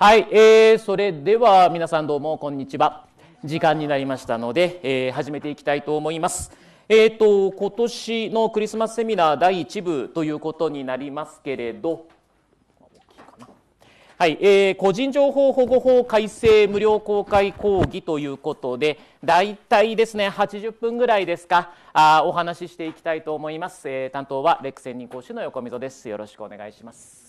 はい、えー、それでは皆さんどうもこんにちは。時間になりましたので、えー、始めていきたいと思います。えっ、ー、と今年のクリスマスセミナー第1部ということになりますけれど。はい、えー、個人情報保護法改正無料公開講義ということで、大体ですね、80分ぐらいですか、あお話ししていきたいと思います。えー、担当はレック専任講師の横溝です。よろしくお願いします。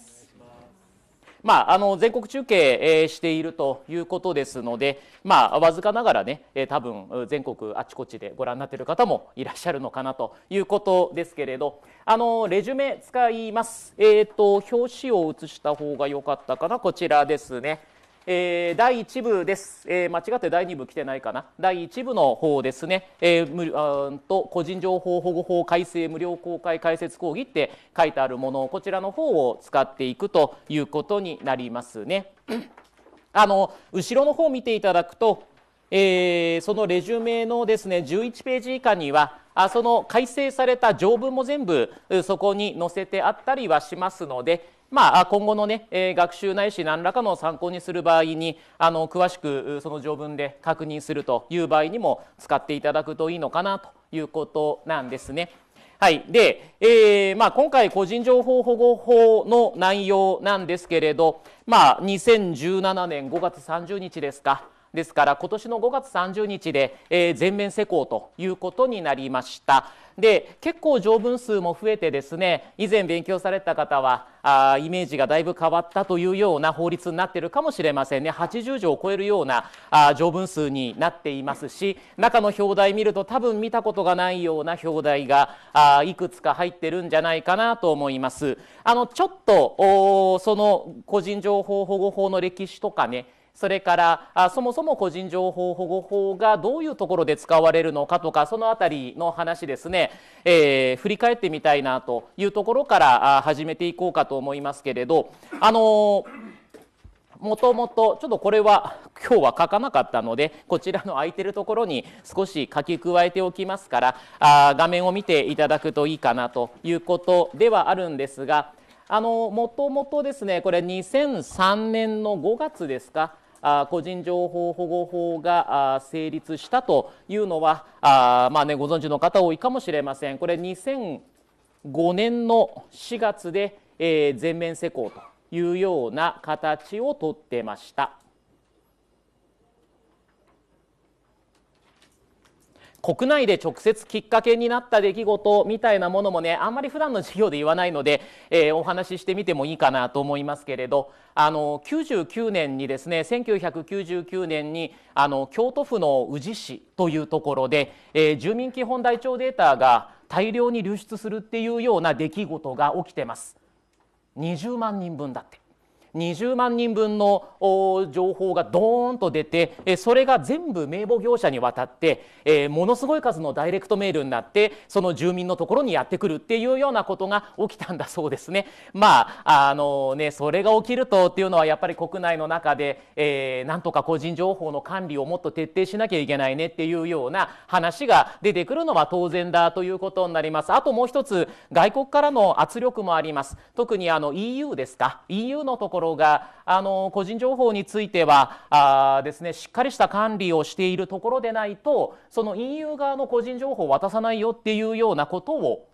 まあ、あの全国中継、えしているということですので、まあ、わずかながらね、え多分全国あちこちでご覧になっている方もいらっしゃるのかなということですけれどあのレジュメ使います、えーと表紙を写した方が良かったかなこちらですね。えー、第1部です、えー、間違って第2部来てないかな第1部の方ですね、えー、無あと個人情報保護法改正無料公開開設講義って書いてあるものをこちらの方を使っていくということになりますね。あの後ろの方見ていただくと、えー、そのレジュメのですね11ページ以下にはあその改正された条文も全部そこに載せてあったりはしますので、まあ、今後のね、学習ないし何らかの参考にする場合にあの詳しくその条文で確認するという場合にも使っていただくといいのかなということなんですね。はい。で、えー、まあ、今回個人情報保護法の内容なんですけれど、まあ、2017年5月30日ですか。ですから今年の5月30日で、えー、全面施行ということになりましたで結構条文数も増えてですね以前勉強された方はあイメージがだいぶ変わったというような法律になっているかもしれませんね80条を超えるようなあ条文数になっていますし中の表題見ると多分見たことがないような表題があいくつか入ってるんじゃないかなと思いますあのちょっとその個人情報保護法の歴史とかねそれからあそもそも個人情報保護法がどういうところで使われるのかとかその辺りの話ですね、えー、振り返ってみたいなというところから始めていこうかと思いますけれどあのもともとちょっとこれは今日は書かなかったのでこちらの空いてるところに少し書き加えておきますからあ画面を見ていただくといいかなということではあるんですがあのもともとですねこれ2003年の5月ですか個人情報保護法が成立したというのはまあねご存知の方多いかもしれませんこれ2005年の4月で全面施行というような形をとってました。国内で直接きっかけになった出来事みたいなものもねあんまり普段の授業で言わないので、えー、お話ししてみてもいいかなと思いますけれどあの99年にですね1999年にあの京都府の宇治市というところで、えー、住民基本台帳データが大量に流出するっていうような出来事が起きてます。20万人分だって20万人分の情報がドーンと出てそれが全部名簿業者に渡ってものすごい数のダイレクトメールになってその住民のところにやってくるっていうようなことが起きたんだそうですね。まああのねそれが起きるとっていうのはやっぱり国内の中で、えなんとか個人情報の管理をもっと徹底しなきゃいけないねっていうような話が出てくるのは当然だということになります。あともう一つ外国からの圧力もあります。特にあの EU ですか EU のところころがあの個人情報についてはあです、ね、しっかりした管理をしているところでないとその EU 側の個人情報を渡さないよっていうようなことを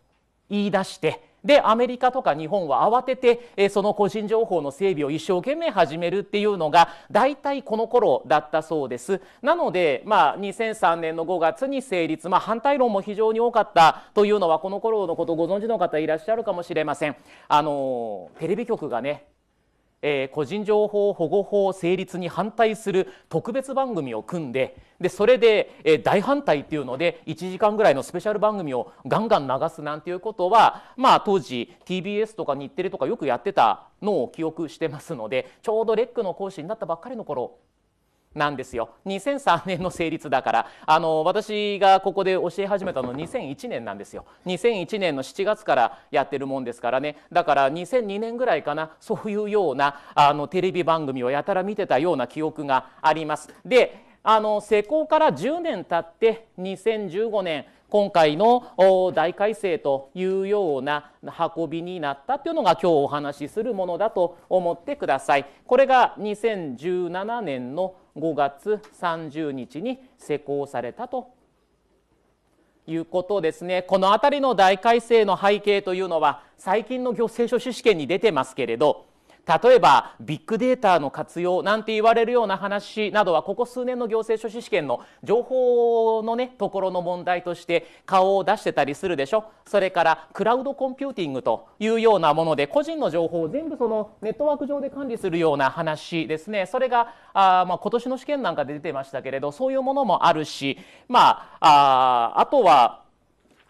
言い出してでアメリカとか日本は慌てて、えその個人情報の整備を一生懸命始めるっていうのが大体この頃だったそうですなので、まあ、2003年の5月に成立、まあ、反対論も非常に多かったというのはこの頃のことをご存知の方いらっしゃるかもしれません。あのテレビ局がねえー、個人情報保護法成立に反対する特別番組を組んででそれで、えー、大反対っていうので1時間ぐらいのスペシャル番組をガンガン流すなんていうことは、まあ、当時 TBS とか日テレとかよくやってたのを記憶してますのでちょうどレックの講師になったばっかりの頃なんですよ2003年の成立だからあの私がここで教え始めたの2001年なんですよ2001年の7月からやってるもんですからねだから2002年ぐらいかなそういうようなあのテレビ番組をやたら見てたような記憶がありますであの施行から10年経って2015年今回の大改正というような運びになったというのが今日お話しするものだと思ってください。これが2017年の5月30日に施行されたということですねこの辺りの大改正の背景というのは最近の行政書士試験に出てますけれど例えばビッグデータの活用なんて言われるような話などはここ数年の行政書士試験の情報のねところの問題として顔を出してたりするでしょそれからクラウドコンピューティングというようなもので個人の情報を全部そのネットワーク上で管理するような話ですねそれがあ、まあ、今年の試験なんかで出てましたけれどそういうものもあるしまああとは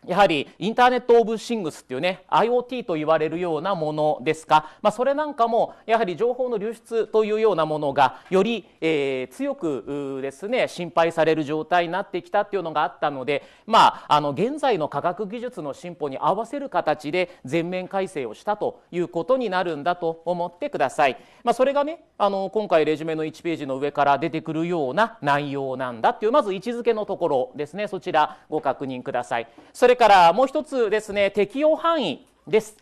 やはりインターネット・オブ・シングスっていうね IoT と言われるようなものですか、まあ、それなんかもやはり情報の流出というようなものがより、えー、強くですね心配される状態になってきたっていうのがあったので、まあ、あの現在の科学技術の進歩に合わせる形で全面改正をしたということになるんだと思ってください。まあ、それがねあの今回レジュメの1ページの上から出てくるような内容なんだっていうまず位置づけのところですねそちらご確認ください。それれからもう一つですね適用範囲です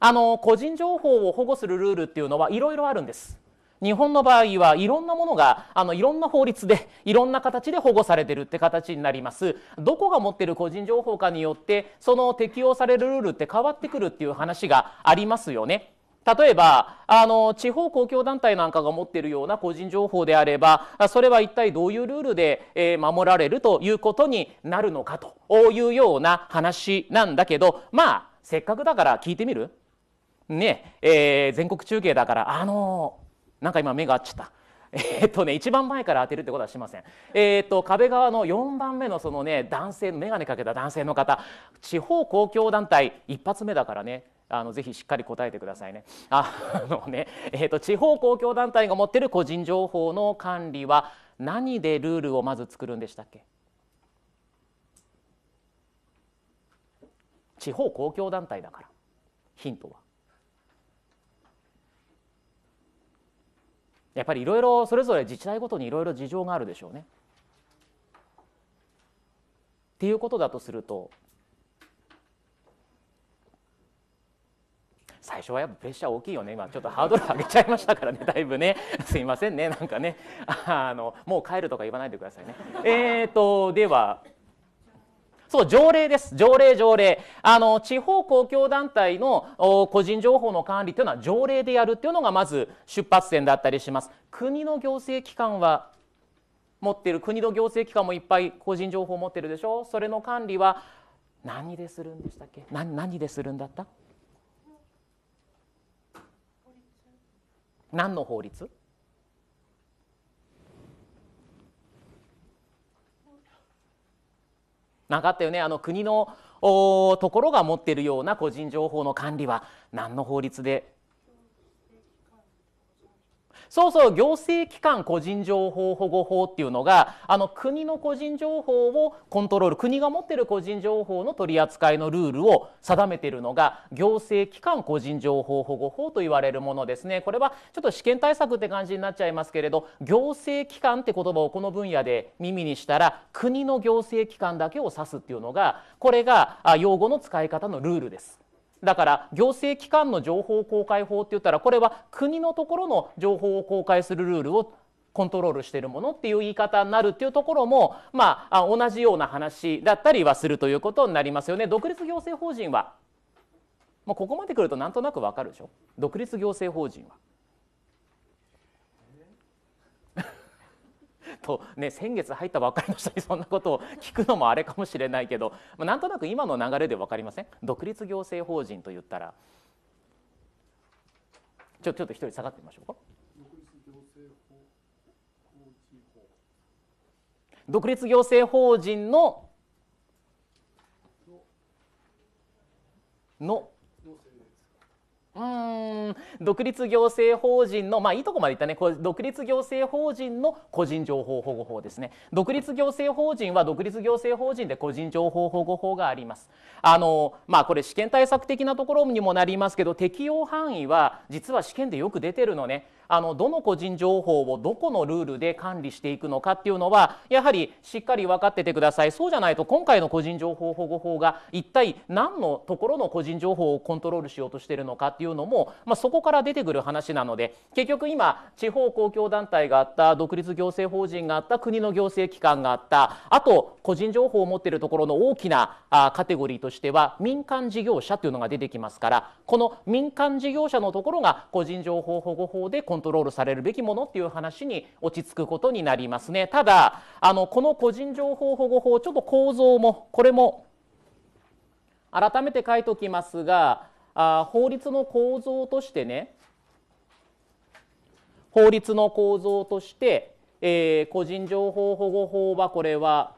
あの個人情報を保護するルールっていうのはいろいろあるんです日本の場合はいろんなものがあのいろんな法律でいろんな形で保護されてるって形になりますどこが持ってる個人情報かによってその適用されるルールって変わってくるっていう話がありますよね例えばあの地方公共団体なんかが持っているような個人情報であればそれは一体どういうルールで、え守られるということになるのかというような話なんだけどまあせっかくだから聞いてみるねえー、全国中継だからあのー、なんか今目が合っちゃった。えっとね、一番前から当てるってことはしません、えー、っと壁側の4番目のその、ね、男性の眼鏡かけた男性の方地方公共団体一発目だからねあのぜひしっかり答えてくださいね。あのね、えーと、地方公共団体が持ってる個人情報の管理は何でルールをまず作るんでしたっけ地方公共団体だからヒントは。やっぱりいろいろそれぞれ自治体ごとにいろいろ事情があるでしょうね。っていうことだとすると最初はやっぱプレッシャー大きいよね今ちょっとハードル上げちゃいましたからね だいぶねすいませんねなんかねあのもう帰るとか言わないでくださいね えーとではそう条例です条例条例あの地方公共団体の個人情報の管理というのは条例でやるっていうのがまず出発点だったりします国の行政機関は持ってる国の行政機関もいっぱい個人情報を持ってるでしょそれの管理は何でするんでしたっけ何何でするんだった何の法律なかったよねあの国のところが持っているような個人情報の管理は何の法律でそうそう行政機関個人情報保護法っていうのがあの国の個人情報をコントロール国が持ってる個人情報の取り扱いのルールを定めてるのが行政機関個人情報保護法と言われるものですねこれはちょっと試験対策って感じになっちゃいますけれど行政機関って言葉をこの分野で耳にしたら国の行政機関だけを指すっていうのがこれが用語の使い方のルールです。だから行政機関の情報公開法って言ったらこれは国のところの情報を公開するルールをコントロールしてるものっていう言い方になるっていうところも、まあ、同じような話だったりはするということになりますよね。独立行政法人はもうここまで来るとなんとなくわかるでしょ独立行政法人は。と、ね、先月入ったばっかりの人に そんなことを聞くのもあれかもしれないけど、まあ、なんとなく今の流れで分かりません独立行政法人と言ったらちょちょっと一人下がってみましょうか。独立行政法人ののうん独立行政法人のまあいいとこまでいったね独立行政法人の個人情報保護法ですね独立行政法人は独立行政法人で個人情報保護法がありますあのまあこれ試験対策的なところにもなりますけど適用範囲は実は試験でよく出てるのねあのどの個人情報をどこのルールで管理していくのかっていうのはやはりしっかり分かっててくださいそうじゃないと今回の個人情報保護法が一体何のところの個人情報をコントロールしようとしてるのかっていうのも、まあ、そこから出てくる話なので結局今地方公共団体があった独立行政法人があった国の行政機関があったあと個人情報を持ってるところの大きなあカテゴリーとしては民間事業者っていうのが出てきますからこの民間事業者のところが個人情報保護法でコントロールントロールされるべきものっていう話に落ち着くことになりますねただあのこの個人情報保護法ちょっと構造もこれも改めて書いておきますがあ法律の構造としてね法律の構造として、えー、個人情報保護法はこれは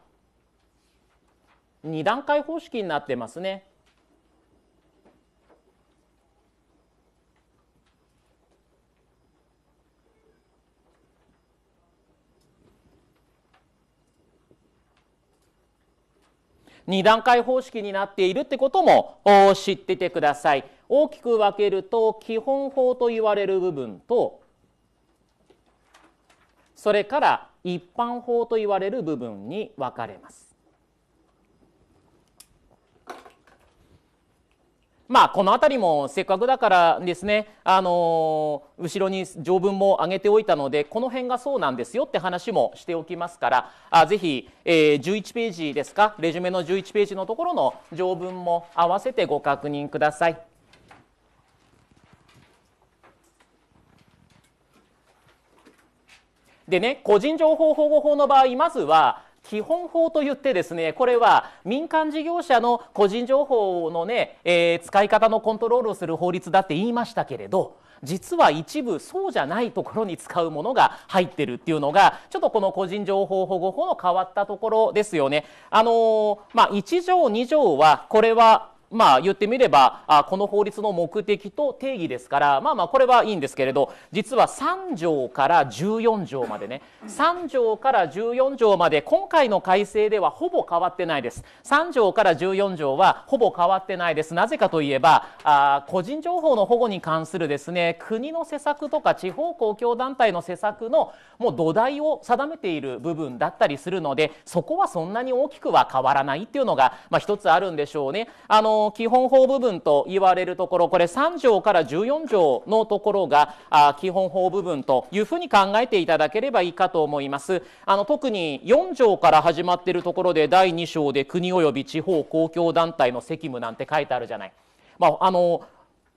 2段階方式になってますね。2段階方式になっているってことも知っててください。大きく分けると基本法と言われる部分とそれから一般法と言われる部分に分かれます。まあ、この辺りもせっかくだからですね、あのー、後ろに条文も上げておいたのでこの辺がそうなんですよって話もしておきますからあぜひ、えー、11ページですかレジュメの11ページのところの条文も合わせてご確認ください。でね個人情報保護法の場合まずは基本法といってですねこれは民間事業者の個人情報のね、えー、使い方のコントロールをする法律だって言いましたけれど実は一部そうじゃないところに使うものが入ってるっていうのがちょっとこの個人情報保護法の変わったところですよね。あのー、まあ、1条2条はこれはまあ言ってみればあこの法律の目的と定義ですからまあまあこれはいいんですけれど実は3条から14条までね3条から14条まで今回の改正ではほぼ変わってないです3条から14条はほぼ変わってないですなぜかといえばあ個人情報の保護に関するですね国の施策とか地方公共団体の施策のもう土台を定めている部分だったりするのでそこはそんなに大きくは変わらないっていうのが、まあ、一つあるんでしょうね。あのの基本法部分と言われるところこれ3条から14条のところがあ基本法部分というふうに考えていただければいいかと思いますあの特に4条から始まっているところで第2章で国及び地方公共団体の責務なんて書いてあるじゃない。まあ、あの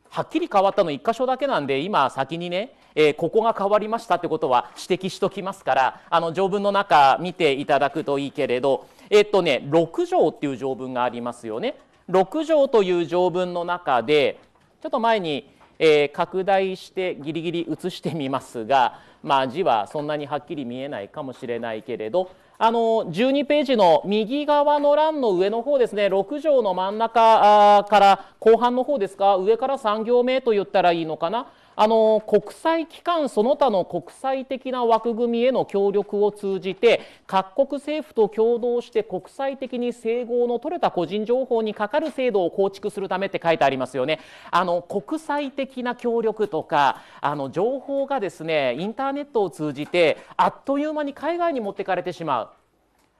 はっきり変わったの1箇所だけなんで今先にね、えー、ここが変わりましたってことは指摘しときますからあの条文の中見ていただくといいけれどえっとね6条っていう条文がありますよね。6条という条文の中でちょっと前に、えー、拡大してギリギリ移してみますが、まあ、字はそんなにはっきり見えないかもしれないけれどあの12ページの右側の欄の上の方ですね6条の真ん中から後半の方ですか上から3行目と言ったらいいのかなあの国際機関その他の国際的な枠組みへの協力を通じて各国政府と共同して国際的に整合の取れた個人情報にかかる制度を構築するためって書いてありますよね。あの国際的な協力とかあの情報がですねインターネットを通じてあっという間に海外に持ってかれてしまう。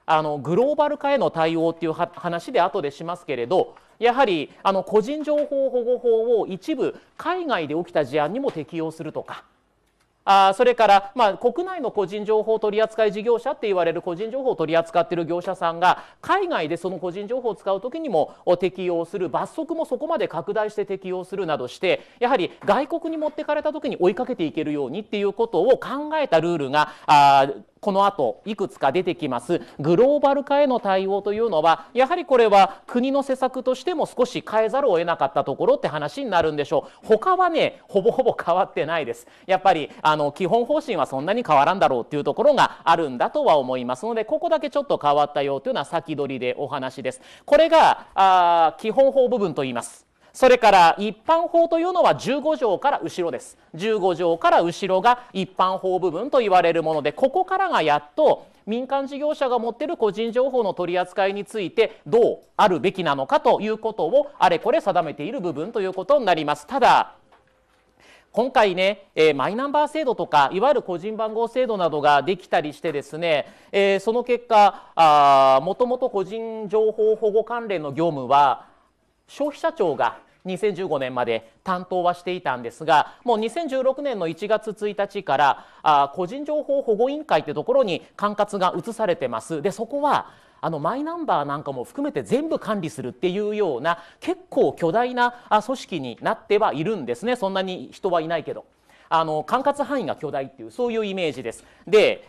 あのグローバル化への対応っていう話で後でしますけれどやはりあの個人情報保護法を一部海外で起きた事案にも適用するとかあそれから、まあ、国内の個人情報取扱事業者って言われる個人情報を取り扱っている業者さんが海外でその個人情報を使う時にも適用する罰則もそこまで拡大して適用するなどしてやはり外国に持ってかれた時に追いかけていけるようにっていうことを考えたルールがあこの後いくつか出てきますグローバル化への対応というのはやはりこれは国の施策としても少し変えざるを得なかったところって話になるんでしょう他はねほぼほぼ変わってないですやっぱりあの基本方針はそんなに変わらんだろうっていうところがあるんだとは思いますのでここだけちょっと変わったよというのは先取りでお話ですこれがあ基本法部分と言いますそれから一般法というのは15条から後ろです15条から後ろが一般法部分と言われるものでここからがやっと民間事業者が持っている個人情報の取り扱いについてどうあるべきなのかということをあれこれ定めている部分ということになります。ただ今回ね、えー、マイナンバー制度とかいわゆる個人番号制度などができたりしてですね、えー、その結果もともと個人情報保護関連の業務は消費者庁が2015年まで担当はしていたんですがもう2016年の1月1日からあ個人情報保護委員会というところに管轄が移されてます。でそこはあのマイナンバーなんかも含めて全部管理するっていうような結構巨大な組織になってはいるんですねそんなに人はいないけど。あの管轄範囲が巨大っていうそういうイメージです。で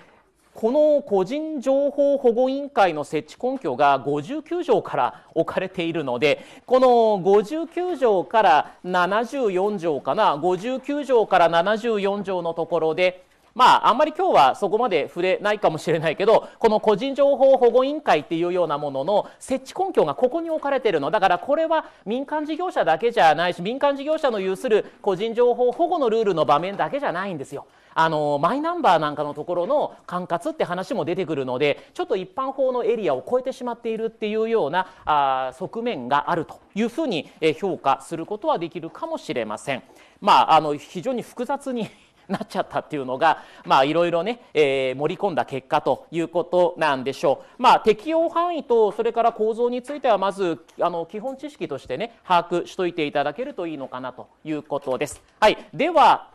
この個人情報保護委員会の設置根拠が59条から置かれているのでこの59条から74条かな59条から74条のところでまあ、あんまり今日はそこまで触れないかもしれないけど、この個人情報保護委員会っていうようなものの設置根拠がここに置かれてるの。だからこれは民間事業者だけじゃないし、民間事業者の有する個人情報保護のルールの場面だけじゃないんですよ。あの、マイナンバーなんかのところの管轄って話も出てくるので、ちょっと一般法のエリアを超えてしまっているっていうようなあ側面があるというふうに評価することはできるかもしれません。まあ、あの非常に複雑になっちゃったっていうのがまあいろいろね、えー、盛り込んだ結果ということなんでしょう。まあ、適用範囲とそれから構造についてはまずあの基本知識としてね把握しといていただけるといいのかなということです。はい、では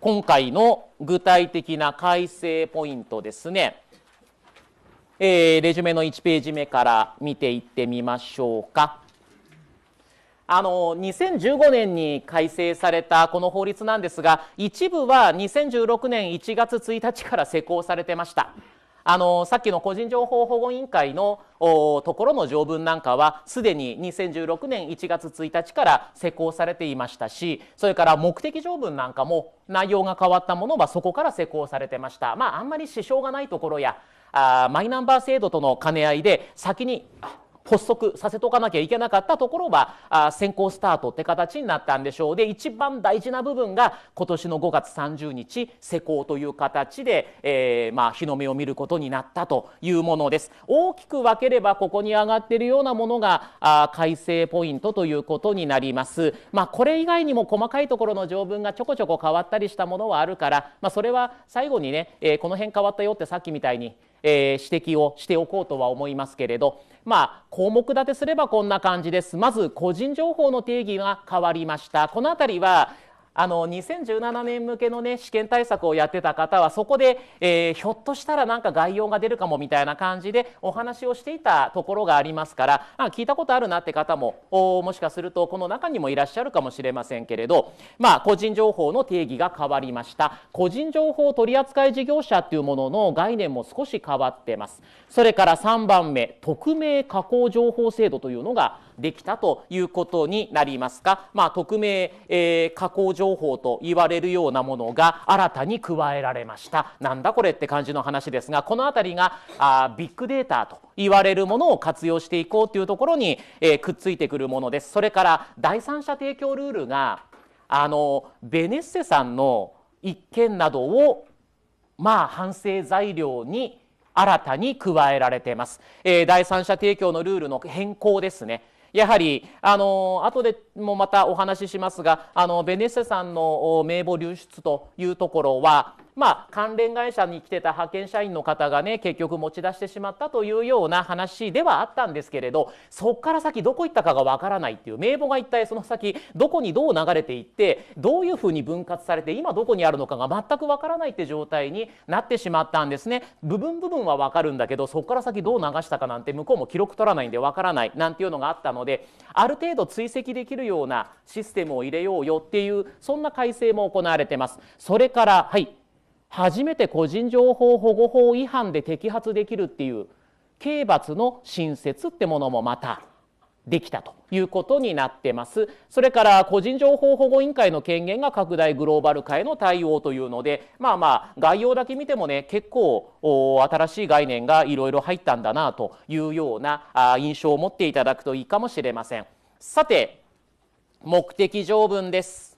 今回の具体的な改正ポイントですね。えー、レジュメの1ページ目から見ていってみましょうか。あの2015年に改正されたこの法律なんですが一部は2016年1月1日から施行されてました。あのさっきの個人情報保護委員会のところの条文なんかはすでに2016年1月1日から施行されていましたしそれから目的条文なんかも内容が変わったものはそこから施行されてました。まあ、あんまり支障がないところやあマイナンバー制度との兼ね合いで先に発足させとかなきゃいけなかったところはあ先行スタートって形になったんでしょうで一番大事な部分が今年の5月30日施行という形で、えー、まあ、日の目を見ることになったというものです大きく分ければここに上がっているようなものがあ改正ポイントということになります、まあ、これ以外にも細かいところの条文がちょこちょこ変わったりしたものはあるから、まあ、それは最後にね、えー、この辺変わったよってさっきみたいにえー、指摘をしておこうとは思いますけれど、まあ、項目立てすればこんな感じです。まず個人情報の定義が変わりました。このあたりはあの2017年向けのね試験対策をやってた方はそこで、えー、ひょっとしたらなんか概要が出るかもみたいな感じでお話をしていたところがありますからあ聞いたことあるなって方ももしかするとこの中にもいらっしゃるかもしれませんけれどまあ個人情報の定義が変わりました個人情報取扱事業者っていうものの概念も少し変わってますそれから3番目匿名加工情報制度というのができたということになりますか、まあ、匿名、えー、加工情報と言われるようなものが新たに加えられました。なんだこれって感じの話ですが、この辺りがあビッグデータと言われるものを活用していこうというところに、えー、くっついてくるものです。それから第三者提供ルールがあのベネッセさんの一件などをまあ反省材料に新たに加えられています、えー、第三者提供のルールの変更ですねやはりあの後でもまたお話ししますがあのベネッセさんの名簿流出というところはまあ、関連会社に来てた派遣社員の方がね結局持ち出してしまったというような話ではあったんですけれどそこから先どこ行ったかがわからないっていう名簿が一体その先どこにどう流れていってどういうふうに分割されて今どこにあるのかが全くわからないって状態になってしまったんですね。部分部分はわかるんだけどそこから先どう流したかなんて向こうも記録取らないんでわからないなんていうのがあったのである程度追跡できるようなシステムを入れようよっていうそんな改正も行われてます。それからはい初めて個人情報保護法違反で摘発できるっていう刑罰の新設ってものもまたできたということになってます。それから個人情報保護委員会の権限が拡大グローバル化への対応というので、まあまあ概要だけ見てもね、結構新しい概念がいろいろ入ったんだなというような印象を持っていただくといいかもしれません。さて、目的条文です。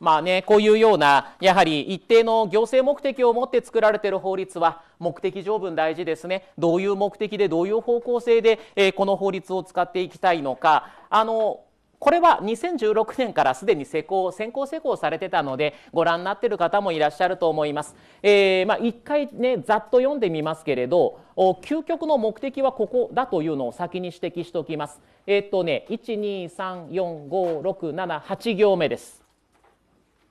まあね、こういうようなやはり一定の行政目的を持って作られている法律は目的条文大事ですねどういう目的でどういう方向性で、えー、この法律を使っていきたいのかあのこれは2016年からすでに施行先行施行されてたのでご覧になっている方もいらっしゃると思います。えー、まあ、1回、ね、ざっと読んでみますけれど究極の目的はここだというのを先に指摘しておきます。えー、っとね1 2 3 4 5 6 7 8行目です。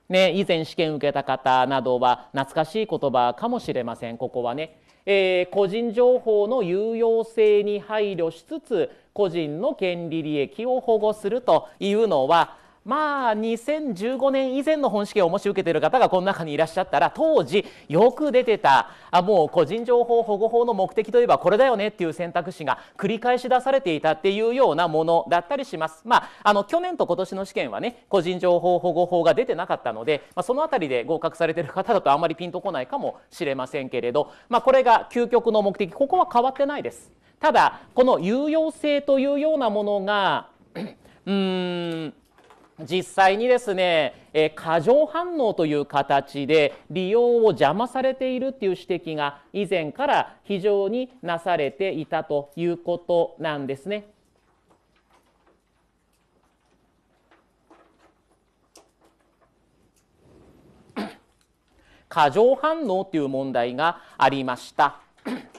ね、以前試験受けた方などは懐かしい言葉かもしれませんここはね、えー、個人情報の有用性に配慮しつつ個人の権利利益を保護するというのはまあ2015年以前の本試験をもし受けている方がこの中にいらっしゃったら当時よく出てたあもう個人情報保護法の目的といえばこれだよねっていう選択肢が繰り返し出されていたっていうようなものだったりします。まあ、あの去年と今年の試験はね個人情報保護法が出てなかったので、まあ、その辺りで合格されてる方だとあんまりピンとこないかもしれませんけれど、まあ、これが究極の目的ここは変わってないです。ただこの有用性というようなものが うーん実際にですね、え過剰反応という形で利用を邪魔されているっていう指摘が以前から非常になされていたということなんですね。過剰反応という問題がありました。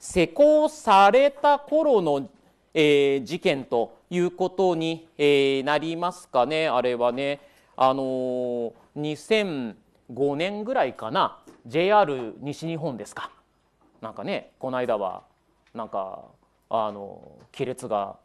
施行された頃の、えー、事件ということに、えなりますかねあれはね。あの2005年ぐらいかな JR 西日本ですかなんかねこの間はなんかあの亀裂が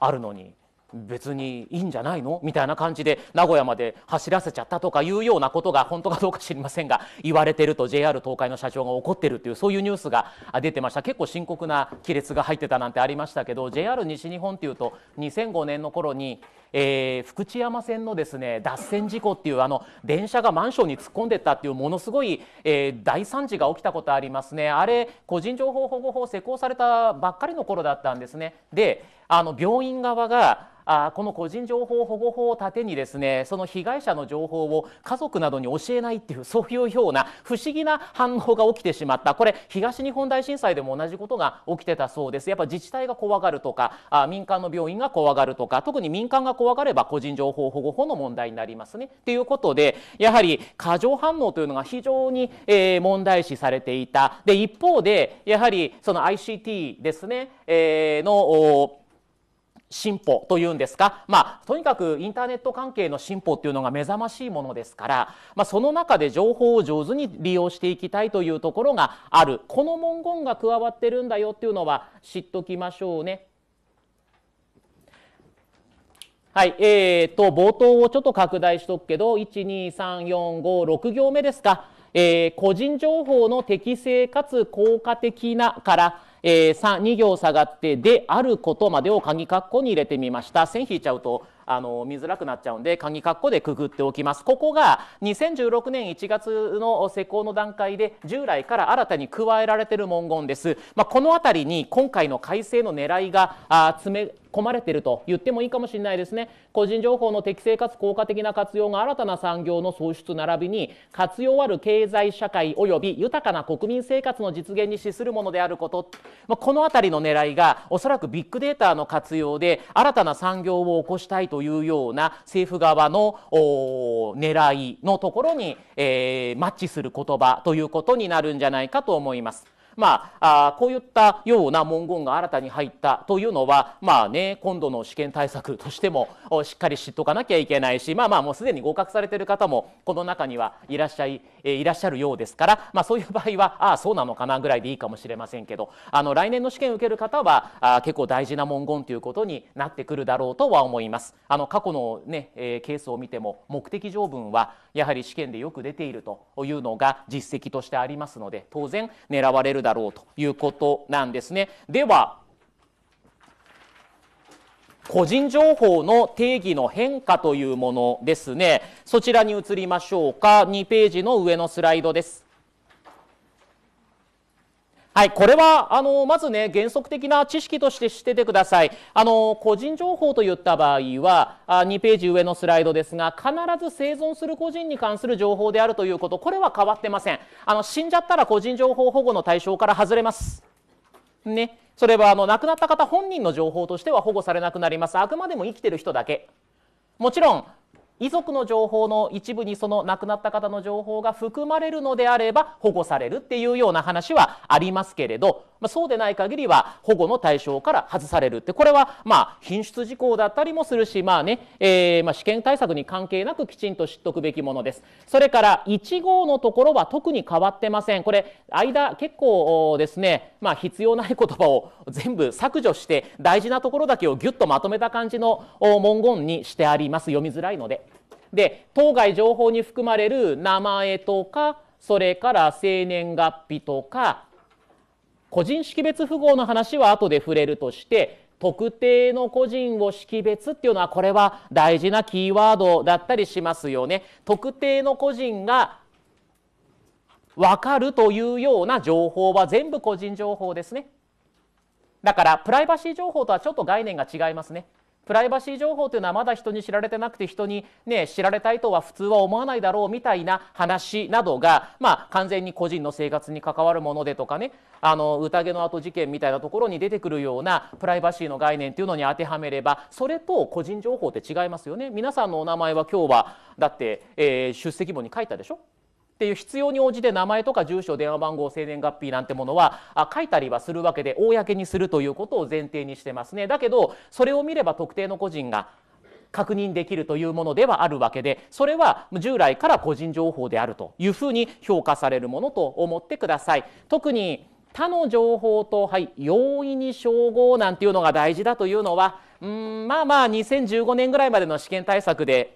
あるのに別にいいんじゃないのみたいな感じで名古屋まで走らせちゃったとかいうようなことが本当かどうか知りませんが言われてると JR 東海の社長が怒ってるっていうそういうニュースが出てました結構深刻な亀裂が入ってたなんてありましたけど JR 西日本っていうと2005年の頃にえー、福知山線のですね脱線事故っていうあの電車がマンションに突っ込んでったっていうものすごい、えー、大惨事が起きたことありますねあれ個人情報保護法施行されたばっかりの頃だったんですねであの病院側があこの個人情報保護法を盾にですねその被害者の情報を家族などに教えないっていうそういうような不思議な反応が起きてしまったこれ東日本大震災でも同じことが起きてたそうですやっぱ自治体が怖がるとかあ民間の病院が怖がるとか特に民間が怖がれば個人情報保護法の問題になりますね。ということでやはり過剰反応というのが非常に、えー、問題視されていたで一方でやはりその ICT ですね、えー、の進歩というんですか、まあ、とにかくインターネット関係の進歩というのが目覚ましいものですから、まあ、その中で情報を上手に利用していきたいというところがあるこの文言が加わってるんだよっていうのは知っときましょうね。はい、えーと、冒頭をちょっと拡大しとくけど12345行目ですか、えー、個人情報の適正かつ効果的なから、えー、2行下がってであることまでを鍵括弧に入れてみました線引いちゃうとあの見づらくなっちゃうんで鍵括弧でくぐっておきますここが2016年1月の施行の段階で従来から新たに加えられている文言です、まあ、このあたりに今回の改正の狙いがあ詰め込まれていると言ってもいいかもしれないですね個人情報の適正かつ効果的な活用が新たな産業の創出並びに活用ある経済社会及び豊かな国民生活の実現に資するものであること、まこの辺りの狙いがおそらくビッグデータの活用で新たな産業を起こしたいというような政府側の狙いのところに、えー、マッチする言葉ということになるんじゃないかと思います。まあ、あこういったような文言が新たに入ったというのは、まあね、今度の試験対策としてもしっかり知っておかなきゃいけないし、まあまあもうすでに合格されている方もこの中にはいらっしゃい、えいらっしゃるようですから、まあ、そういう場合はああそうなのかなぐらいでいいかもしれませんけどあの来年の試験を受ける方はあ結構大事な文言ということになってくるだろうとは思います。あの過去のね、えー、ケースを見ても目的条文はやはり試験でよく出ているというのが実績としてありますので当然狙われるだろうということなんですね。では個人情報の定義の変化というものですね。そちらに移りましょうか。2ページの上のスライドです。はい、これはあのまずね原則的な知識として知っててください。あの個人情報といった場合はあ2ページ上のスライドですが必ず生存する個人に関する情報であるということこれは変わってません。あの死んじゃったら個人情報保護の対象から外れます。ね、それはあの亡くなった方本人の情報としては保護されなくなります。あくまでも生きてる人だけ。もちろん遺族の情報の一部にその亡くなった方の情報が含まれるのであれば保護されるっていうような話はありますけれどまあ、そうでない限りは保護の対象から外されるってこれはまあ品質事項だったりもするし、まあねえー、まあ試験対策に関係なくきちんと知っておくべきものです。それから1号のところは特に変わってません。これ間結構ですね、まあ、必要ない言葉を全部削除して大事なところだけをぎゅっとまとめた感じの文言にしてあります読みづらいので。で当該情報に含まれる名前とかそれから生年月日とか個人識別符号の話は後で触れるとして特定の個人を識別っていうのはこれは大事なキーワードだったりしますよね。特定の個人が分かるというような情報は全部個人情報ですね。だからプライバシー情報とはちょっと概念が違いますね。プライバシー情報というのはまだ人に知られてなくて人に、ね、知られたいとは普通は思わないだろうみたいな話などが、まあ、完全に個人の生活に関わるものでとかねあの宴の後事件みたいなところに出てくるようなプライバシーの概念というのに当てはめればそれと個人情報って違いますよね。皆さんのお名前は今日はだって、えー、出席簿に書いたでしょっていう必要に応じて名前とか住所電話番号生年月日なんてものは書いたりはするわけで公にするということを前提にしてますね。だけどそれを見れば特定の個人が確認できるというものではあるわけでそれは従来から個人情報であるというふうに評価されるものと思ってください。特に他の情報と、はい、容易に照合なんていうのが大事だというのはうんまあまあ2015年ぐらいまでの試験対策で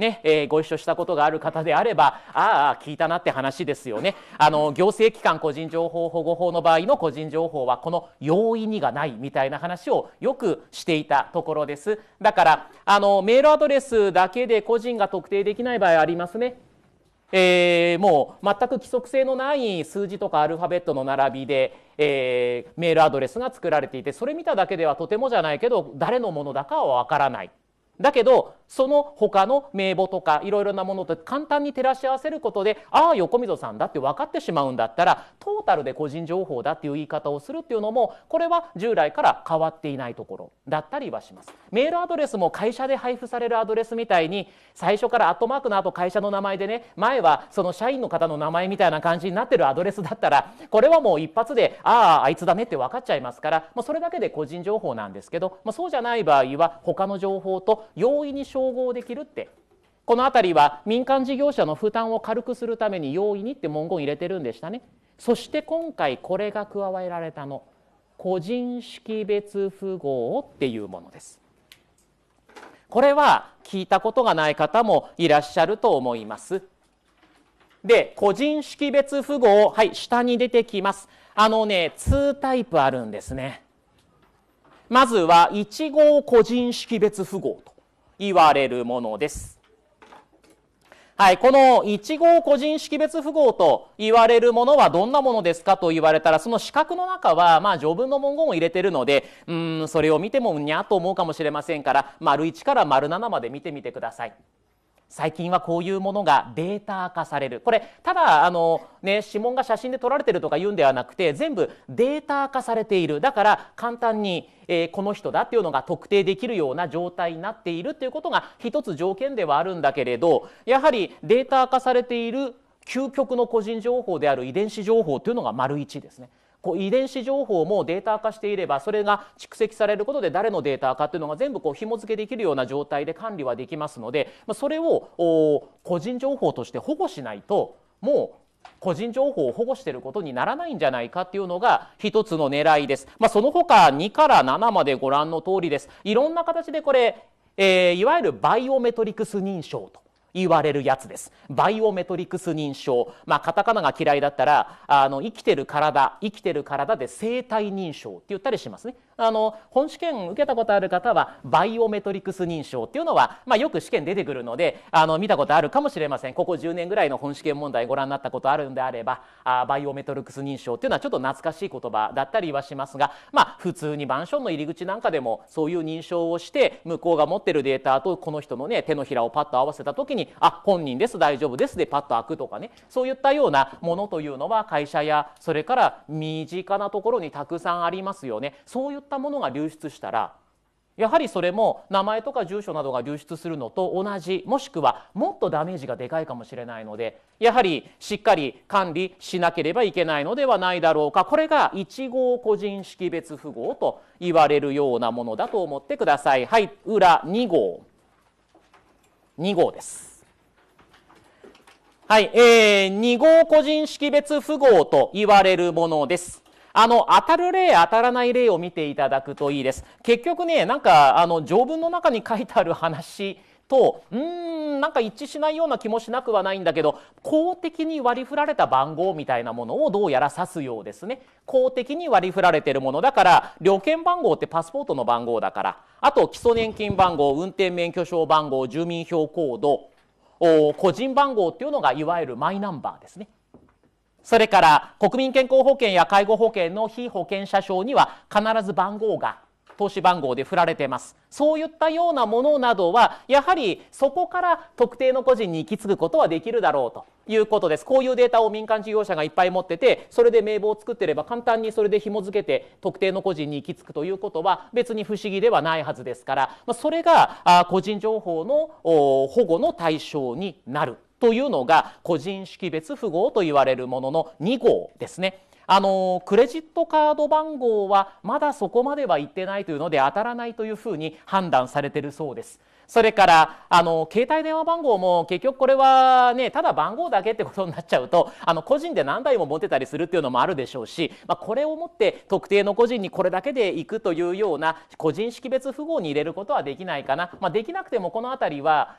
ね、えー、ご一緒したことがある方であれば、ああ、聞いたなって話ですよね。あの、行政機関個人情報保護法の場合の個人情報は、この容易にがないみたいな話をよくしていたところです。だから、あの、メールアドレスだけで個人が特定できない場合ありますね。えー、もう全く規則性のない数字とかアルファベットの並びで、えー、メールアドレスが作られていてそれ見ただけではとてもじゃないけど誰のものだかはわからないだけどその他の名簿とかいろいろなものと簡単に照らし合わせることでああ横溝さんだって分かってしまうんだったらトータルで個人情報だっていう言い方をするっていうのもこれは従来から変わっていないところだったりはします。メールアドレスも会社で配布されるアドレスみたいに最初からアットマークの後会社の名前でね前はその社員の方の名前みたいな感じになってるアドレスだったらこれはもう一発であああいつだねって分かっちゃいますからもうそれだけで個人情報なんですけど、まあ、そうじゃない場合は他の情報と容易に照合できるってこの辺りは民間事業者の負担を軽くするために容易にって文言入れてるんでしたね。そして今回これが加えられたの個人識別符号っていうものです。これは聞いたことがない方もいらっしゃると思います。で個人識別符号はい下に出てきます。あのね2タイプあるんですね。まずは1号個人識別符号と。言われるものです。はい、この1号個人識別符号と言われるものはどんなものですかと言われたらその四角の中はまあ条文の文言を入れてるのでうんそれを見てもにゃと思うかもしれませんから丸1から丸7まで見てみてください。最近はこういうものがデータ化されるこれただあの、ね、指紋が写真で撮られてるとか言うんではなくて全部データ化されているだから簡単に、えー、この人だっていうのが特定できるような状態になっているっていうことが一つ条件ではあるんだけれどやはりデータ化されている究極の個人情報である遺伝子情報というのが丸1ですね。こう遺伝子情報もデータ化していればそれが蓄積されることで誰のデータかっていうのが全部こう紐付けできるような状態で管理はできますので、それを個人情報として保護しないともう個人情報を保護していることにならないんじゃないかっていうのが一つの狙いです。まあ、その他2から7までご覧の通りです。いろんな形でこれ、えー、いわゆるバイオメトリクス認証と言われるやつです。バイオメトリクス認証。まあ、カタカナが嫌いだったら、あの、生きてる体、生きてる体で生体認証って言ったりしますね。あの本試験受けたことある方はバイオメトリクス認証っていうのは、まあ、よく試験出てくるのであの見たことあるかもしれませんここ10年ぐらいの本試験問題ご覧になったことあるんであればあバイオメトリクス認証っていうのはちょっと懐かしい言葉だったりはしますが、まあ、普通にマンションの入り口なんかでもそういう認証をして向こうが持ってるデータとこの人の、ね、手のひらをパッと合わせた時にあ本人です大丈夫ですでパッと開くとかねそういったようなものというのは会社やそれから身近なところにたくさんありますよね。そういったったものが流出したらやはりそれも名前とか住所などが流出するのと同じもしくはもっとダメージがでかいかもしれないのでやはりしっかり管理しなければいけないのではないだろうかこれが1号個人識別符号と言われるようなものだと思ってください。はい裏2号2号です。はい、えー、2号個人識別符号と言われるものです。あの当たる例当たらない例を見ていただくといいです結局ねなんかあの条文の中に書いてある話とうんなんか一致しないような気もしなくはないんだけど公的に割り振られた番号みたいなものをどうやら指すようですね公的に割り振られてるものだから旅券番号ってパスポートの番号だからあと基礎年金番号運転免許証番号住民票コード個人番号っていうのがいわゆるマイナンバーですねそれから国民健康保険や介護保険の非保険者証には必ず番号が投資番号で振られてますそういったようなものなどはやはりそこから特定の個人に行き継ぐことはできるだろうということですこういうデータを民間事業者がいっぱい持っててそれで名簿を作ってれば簡単にそれで紐付けて特定の個人に行き着くということは別に不思議ではないはずですからそれが個人情報の保護の対象になるというのが個人識別符号と言われるものの2号ですね。あのクレジットカード番号はまだそこまでは行ってないというので当たらないというふうに判断されているそうです。それからあの携帯電話番号も結局これはねただ番号だけってことになっちゃうとあの個人で何台も持てたりするっていうのもあるでしょうし、まあ、これをもって特定の個人にこれだけで行くというような個人識別符号に入れることはできないかな、まあ、できなくてもこの辺りは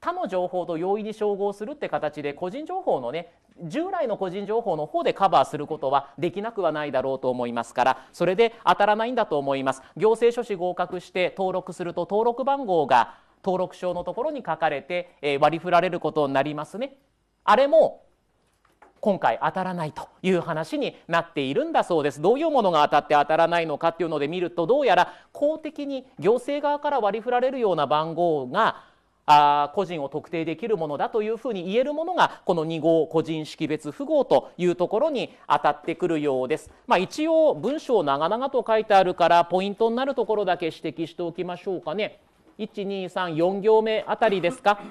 他の情報と容易に照合するって形で個人情報のね従来の個人情報の方でカバーすることはできなくはないだろうと思いますからそれで当たらないんだと思います行政書士合格して登録すると登録番号が登録証のところに書かれて、え割り振られることになりますねあれも今回当たらないという話になっているんだそうですどういうものが当たって当たらないのかっていうので見るとどうやら公的に行政側から割り振られるような番号があ個人を特定できるものだというふうに言えるものがこの2号個人識別符号というところに当たってくるようです。まあ、一応文章長々と書いてあるからポイントになるところだけ指摘しておきましょうかね。1234行目あたりですか。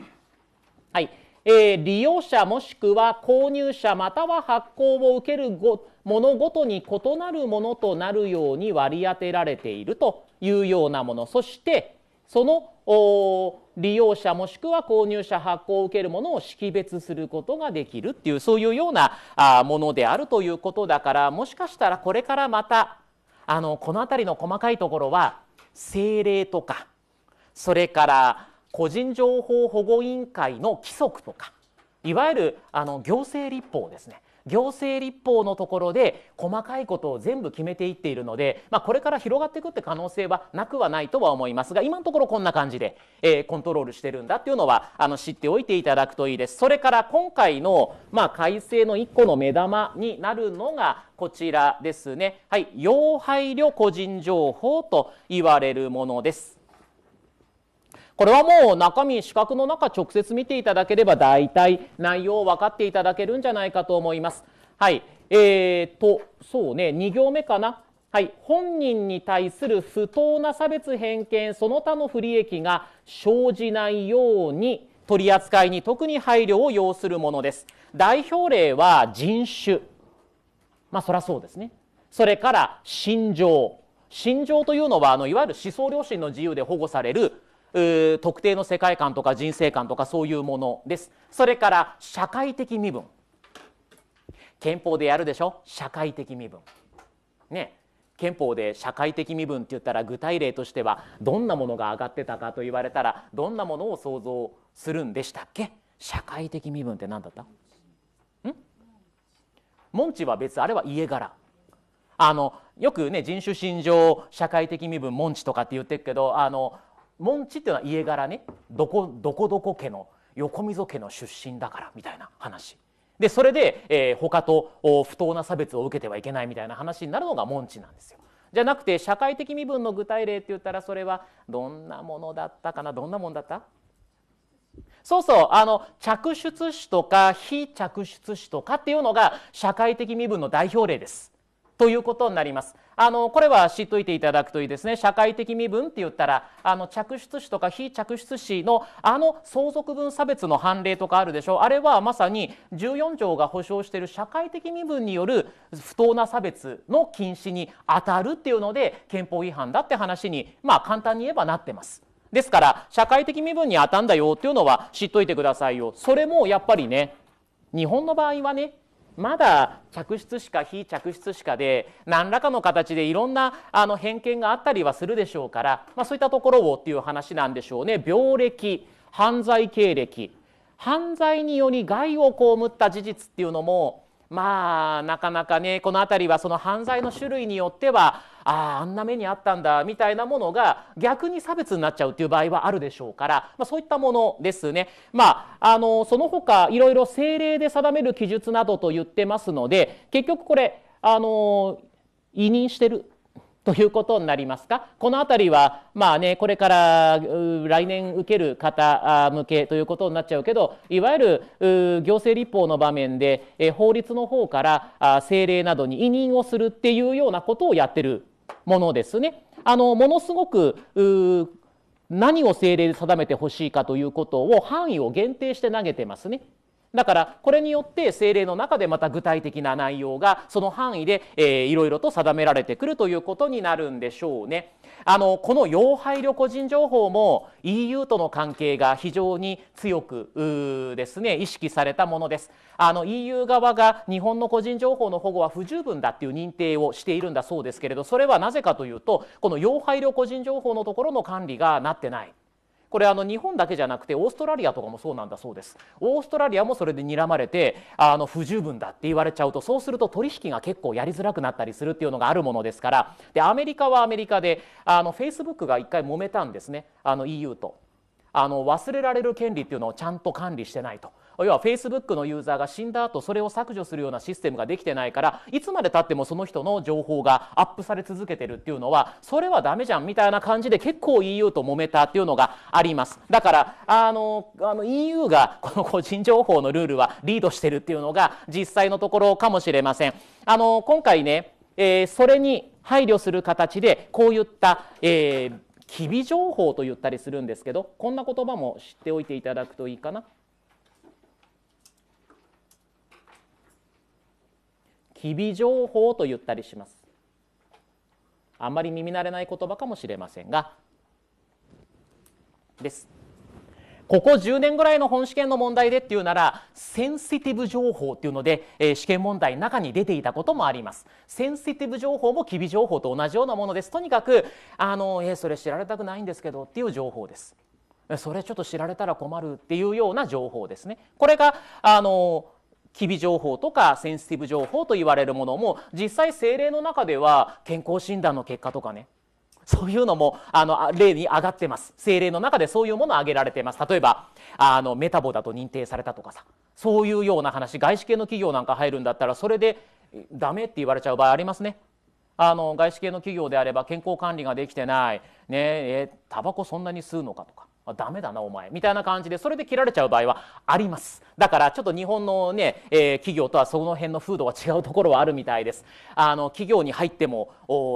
はい、えー、利用者もしくは購入者または発行を受けるごものごとに異なるものとなるように割り当てられているというようなものそしてその利用者もしくは購入者発行を受けるものを識別することができるっていうそういうようなものであるということだからもしかしたらこれからまたあのこの辺りの細かいところは政令とかそれから個人情報保護委員会の規則とかいわゆるあの行政立法ですね行政立法のところで細かいことを全部決めていっているので、まあ、これから広がっていくって可能性はなくはないとは思いますが今のところこんな感じで、えー、コントロールしてるんだっていうのはあの知っておいていただくといいです。それから今回の、まあ、改正の1個の目玉になるのがこちらですね。はい、要配慮個人情報と言われるものです。これはもう中身、資格の中直接見ていただければ大体内容を分かっていただけるんじゃないかと思います。はい。えー、と、そうね、2行目かな。はい、本人に対する不当な差別偏見その他の不利益が生じないように取り扱いに特に配慮を要するものです代表例は人種まあそりゃそうですねそれから信条信条というのはあのいわゆる思想良心の自由で保護される特定の世界観とか人生観とかそういうものですそれから社会的身分憲法でやるでしょ社会的身分ね憲法で社会的身分って言ったら具体例としてはどんなものが上がってたかと言われたらどんなものを想像するんでしたっけ社会的身分って何だったん門地は別あれは家柄あのよくね人種信条社会的身分門地とかって言ってるけどあの門地っていうのは家柄ねどこどこどこ家の横溝家の出身だからみたいな話でそれで、えー、他と不当な差別を受けてはいけないみたいな話になるのが門地なんですよ。じゃなくて社会的身分の具体例って言ったらそれはどんなものだったかなどんなもんだったそうそうあの着出子とか非着出子とかっていうのが社会的身分の代表例です。ということになります。あのこれは知っといていただくといいですね社会的身分って言ったらあの着出子とか非着出子のあの相続分差別の判例とかあるでしょあれはまさに14条が保障している社会的身分による不当な差別の禁止にあたるっていうので憲法違反だって話にまあ簡単に言えばなってます。ですから社会的身分にあたんだよっていうのは知っといてくださいよ。それもやっぱりね日本の場合はねまだ着室しか非嫡出しかで何らかの形でいろんなあの偏見があったりはするでしょうから、まあ、そういったところをっていう話なんでしょうね病歴犯罪経歴犯罪により害を被った事実っていうのもまあなかなかねこの辺りはその犯罪の種類によってはあああんな目にあったんだみたいなものが逆に差別になっちゃうっていう場合はあるでしょうから、まあ、そういったものですね。まあ、あのその他いろいろ政令で定める記述などと言ってますので結局これあの委任してる ということになりますかこの辺りはまあねこれから来年受ける方向けということになっちゃうけどいわゆる行政立法の場面で法律の方から政令などに委任をするっていうようなことをやってるものですね。あのものすごく何を政令で定めてほしいかということを範囲を限定して投げてますね。だからこれによって政令の中でまた具体的な内容がその範囲で、えいろいろと定められてくるということになるんでしょうね。あのこの要配慮個人情報も EU との関係が非常に強くですね意識されたものです。あの EU 側が日本の個人情報の保護は不十分だっていう認定をしているんだそうですけれどそれはなぜかというとこの要配慮個人情報のところの管理がなってない。これあの日本だけじゃなくてオーストラリアとかもそうなんだそうですオーストラリアもそれで睨まれてあの不十分だって言われちゃうとそうすると取引が結構やりづらくなったりするっていうのがあるものですからでアメリカはアメリカであのフェイスブックが一回揉めたんですねあの EU とあの忘れられる権利っていうのをちゃんと管理してないと。要はフェイスブックのユーザーが死んだ後それを削除するようなシステムができてないからいつまでたってもその人の情報がアップされ続けてるっていうのはそれはダメじゃんみたいな感じで結構 EU と揉めたっていうのがありますだからあのあの EU がこの個人情報のルールはリードしてるっていうのが実際のところかもしれませんあの今回ね、えー、それに配慮する形でこういった、えー、機微情報と言ったりするんですけどこんな言葉も知っておいていただくといいかな。日々情報と言ったりしますあんまり耳慣れない言葉かもしれませんがですここ10年ぐらいの本試験の問題でっていうならセンシティブ情報っていうので、えー、試験問題の中に出ていたこともありますセンシティブ情報も機微情報と同じようなものですとにかくあの、えー、それ知られたくないんですけどっていう情報ですそれちょっと知られたら困るっていうような情報ですねこれがあの機微情報とかセンシティブ情報と言われるものも実際政令の中では健康診断の結果とかねそういうのもあの例に上がってます政令の中でそういうものを挙げられてます例えばあのメタボだと認定されたとかさそういうような話外資系の企業なんか入るんだったらそれでダメって言われちゃう場合ありますね。あの外資系の企業であれば健康管理ができてない、ねえタバコそんなに吸うのかとかあダメだなお前みたいな感じでそれで切られちゃう場合はありますだからちょっと日本のね、えー、企業とはその辺の風土は違うところはあるみたいですあの企業に入っても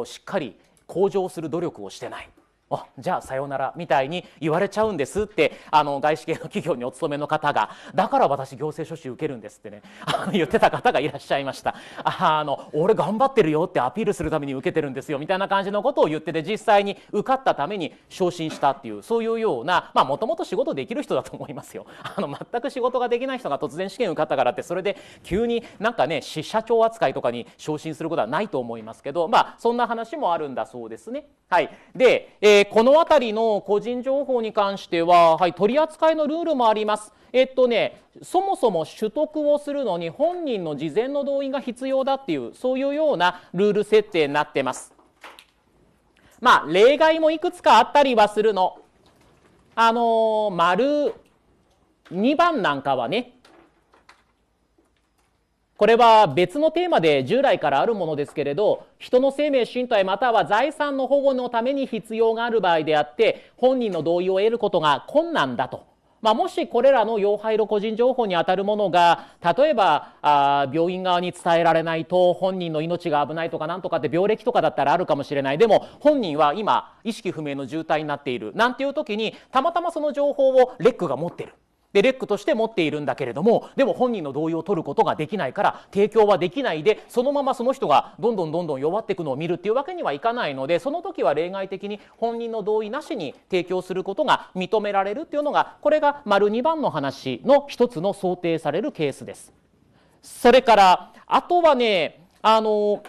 しっかり向上する努力をしてないあじゃあさようならみたいに言われちゃうんですってあの外資系の企業にお勤めの方がだから私行政書士受けるんですってねあの言ってた方がいらっしゃいましたあの俺頑張ってるよってアピールするために受けてるんですよみたいな感じのことを言ってて実際に受かったために昇進したっていうそういうようなまあもともと仕事できる人だと思いますよあの全く仕事ができない人が突然試験受かったからってそれで急になんかね社長扱いとかに昇進することはないと思いますけどまあそんな話もあるんだそうですねはいで、えーえー、この辺りの個人情報に関しては、はい、取り扱いのルールもあります。えっとね、そもそも取得をするのに本人の事前の同意が必要だっていうそういうようなルール設定になってます。まあ、例外もいくつかあったりはするの。あのー、丸2番なんかはねこれは別のテーマで従来からあるものですけれど人の生命身体または財産の保護のために必要がある場合であって本人の同意を得ることが困難だとまあ、もしこれらの要配慮個人情報にあたるものが例えばあ病院側に伝えられないと本人の命が危ないとかなんとかって病歴とかだったらあるかもしれないでも本人は今意識不明の重体になっているなんていう時にたまたまその情報をレックが持ってるでレックとして持っているんだけれどもでも本人の同意を取ることができないから提供はできないでそのままその人がどんどんどんどん弱っていくのを見るっていうわけにはいかないのでその時は例外的に本人の同意なしに提供することが認められるっていうのがこれが丸2番の話の一つの想定されるケースです。それからあとはねあの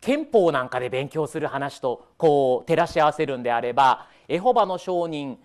憲法なんかで勉強する話とこう照らし合わせるんであればエホバの証人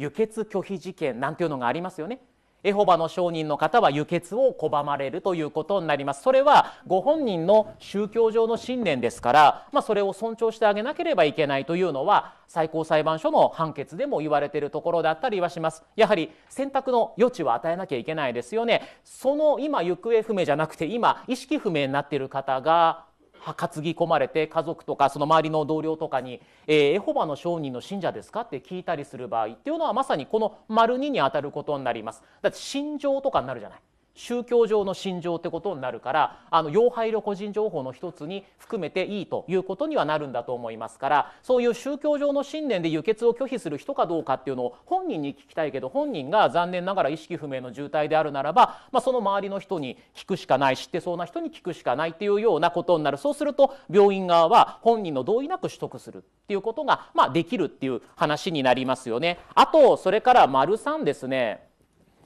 輸血拒否事件なんていうのがありますよね。エホバの証人の方は輸血を拒まれるということになりますそれはご本人の宗教上の信念ですから、まあ、それを尊重してあげなければいけないというのは最高裁判所の判決でも言われているところだったりはしますやはり選択の余地は与えなきゃいけないですよねその今行方不明じゃなくて今意識不明になっている方が担ぎ込まれて家族とかその周りの同僚とかに、えー、エホバの証人の信者ですかって聞いたりする場合っていうのはまさにこの丸2に当たることになりますだって信条とかになるじゃない宗教上の信条ってことになるからあの要配慮個人情報の一つに含めていいということにはなるんだと思いますからそういう宗教上の信念で輸血を拒否する人かどうかっていうのを本人に聞きたいけど本人が残念ながら意識不明の重体であるならば、まあ、その周りの人に聞くしかない知ってそうな人に聞くしかないっていうようなことになるそうすると病院側は本人の同意なく取得するっていうことが、まあ、できるっていう話になりますよね。あとそれから丸3ですね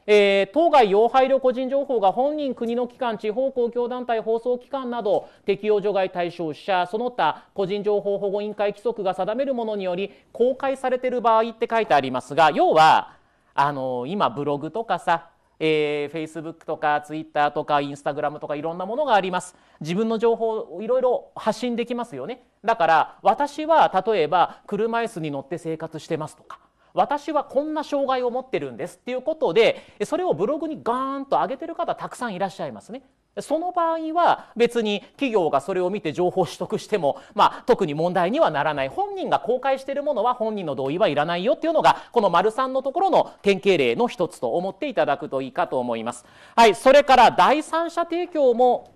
えー、当該要配慮個人情報が本人、国の機関、地方公共団体、放送機関など適用除外対象者、その他個人情報保護委員会規則が定めるものにより公開されている場合って書いてありますが、要は、あのー、今ブログとかさ、えー、Facebook とか Twitter とか Instagram とかいろんなものがあります。自分の情報をいろいろ発信できますよね。だから私は例えば車椅子に乗って生活してますとか。私はこんな障害を持ってるんですっていうことでそれをブログにガーンと上げてる方たくさんいらっしゃいますね。その場合は別に企業がそれを見て情報取得しても、まあ、特に問題にはならない本人が公開しているものは本人の同意はいらないよっていうのがこの丸3のところの典型例の一つと思っていただくといいかと思います。はい、それから第三者提供も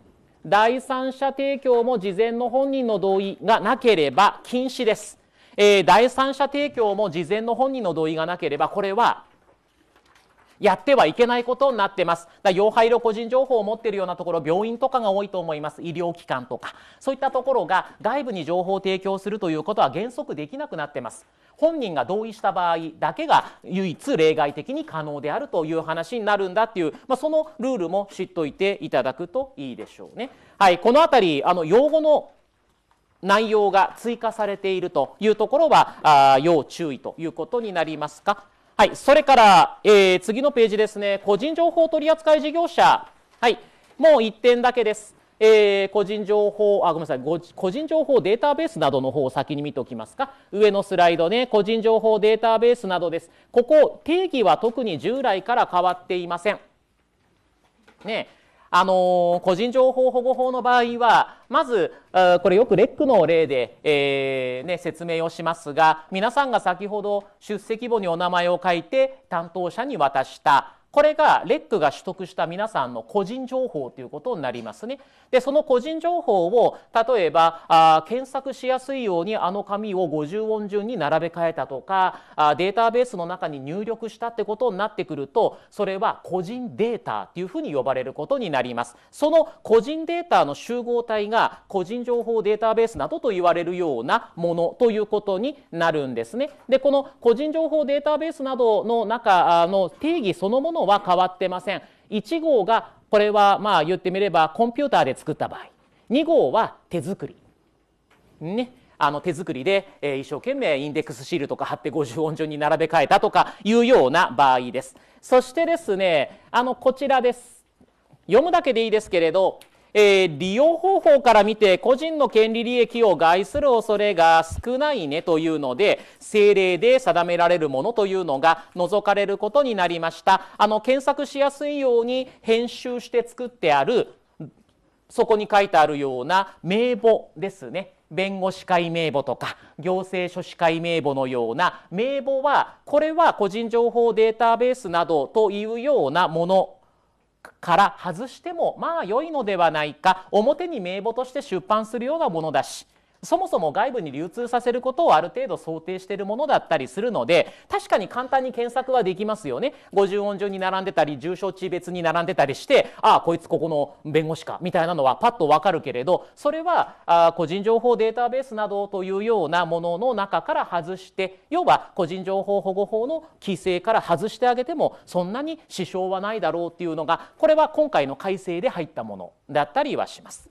第三者提供も事前の本人の同意がなければ禁止です。えー、第三者提供も事前の本人の同意がなければこれはやってはいけないことになってます。だ要配慮個人情報を持っているようなところ、病院とかが多いと思います。医療機関とか。そういったところが外部に情報を提供するということは原則できなくなってます。本人が同意した場合だけが唯一例外的に可能であるという話になるんだっていう、まあ、そのルールも知っておいていただくといいでしょうね。はい、このあたり、あの、用語の内容が追加されているというところはあ要注意ということになりますか。はい、それから、えー、次のページですね、個人情報取扱事業者、はい、もう1点だけです。えー、個人情報あごめんなさい個人情報データベースなどの方を先に見ておきますか上のスライドね個人情報データベースなどですここ定義は特に従来から変わっていませんねあの個人情報保護法の場合は、まず、これよくレックの例で、えー、ね、説明をしますが、皆さんが先ほど出席簿にお名前を書いて担当者に渡した。これがレックが取得した皆さんの個人情報ということになりますね。で、その個人情報を例えばあ検索しやすいようにあの紙を50音順に並べ替えたとかあデータベースの中に入力したってことになってくるとそれは個人データっていうふうに呼ばれることになります。その個人データの集合体が個人情報データベースなどと言われるようなものということになるんですね。で、この個人情報データベースなどの中の定義そのもののは変わってません。1号がこれはまあ言ってみればコンピューターで作った場合2号は手作り。ね、あの手作りで、え一生懸命インデックスシールとか貼って50音順に並べ替えたとかいうような場合です。そしてですねあのこちらです。読むだけでいいですけれどえー、利用方法から見て個人の権利利益を害する恐れが少ないねというので政令で定められるものというのが除かれることになりましたあの検索しやすいように編集して作ってあるそこに書いてあるような名簿ですね弁護士会名簿とか行政書士会名簿のような名簿はこれは個人情報データベースなどというようなものから外してもまあ良いのではないか表に名簿として出版するようなものだしそもそも外部に流通させることをある程度想定しているものだったりするので確かに簡単に検索はできますよね五十音順に並んでたり重症値別に並んでたりしてああこいつここの弁護士かみたいなのはパッとわかるけれどそれはあ個人情報データベースなどというようなものの中から外して要は個人情報保護法の規制から外してあげてもそんなに支障はないだろうっていうのがこれは今回の改正で入ったものだったりはします。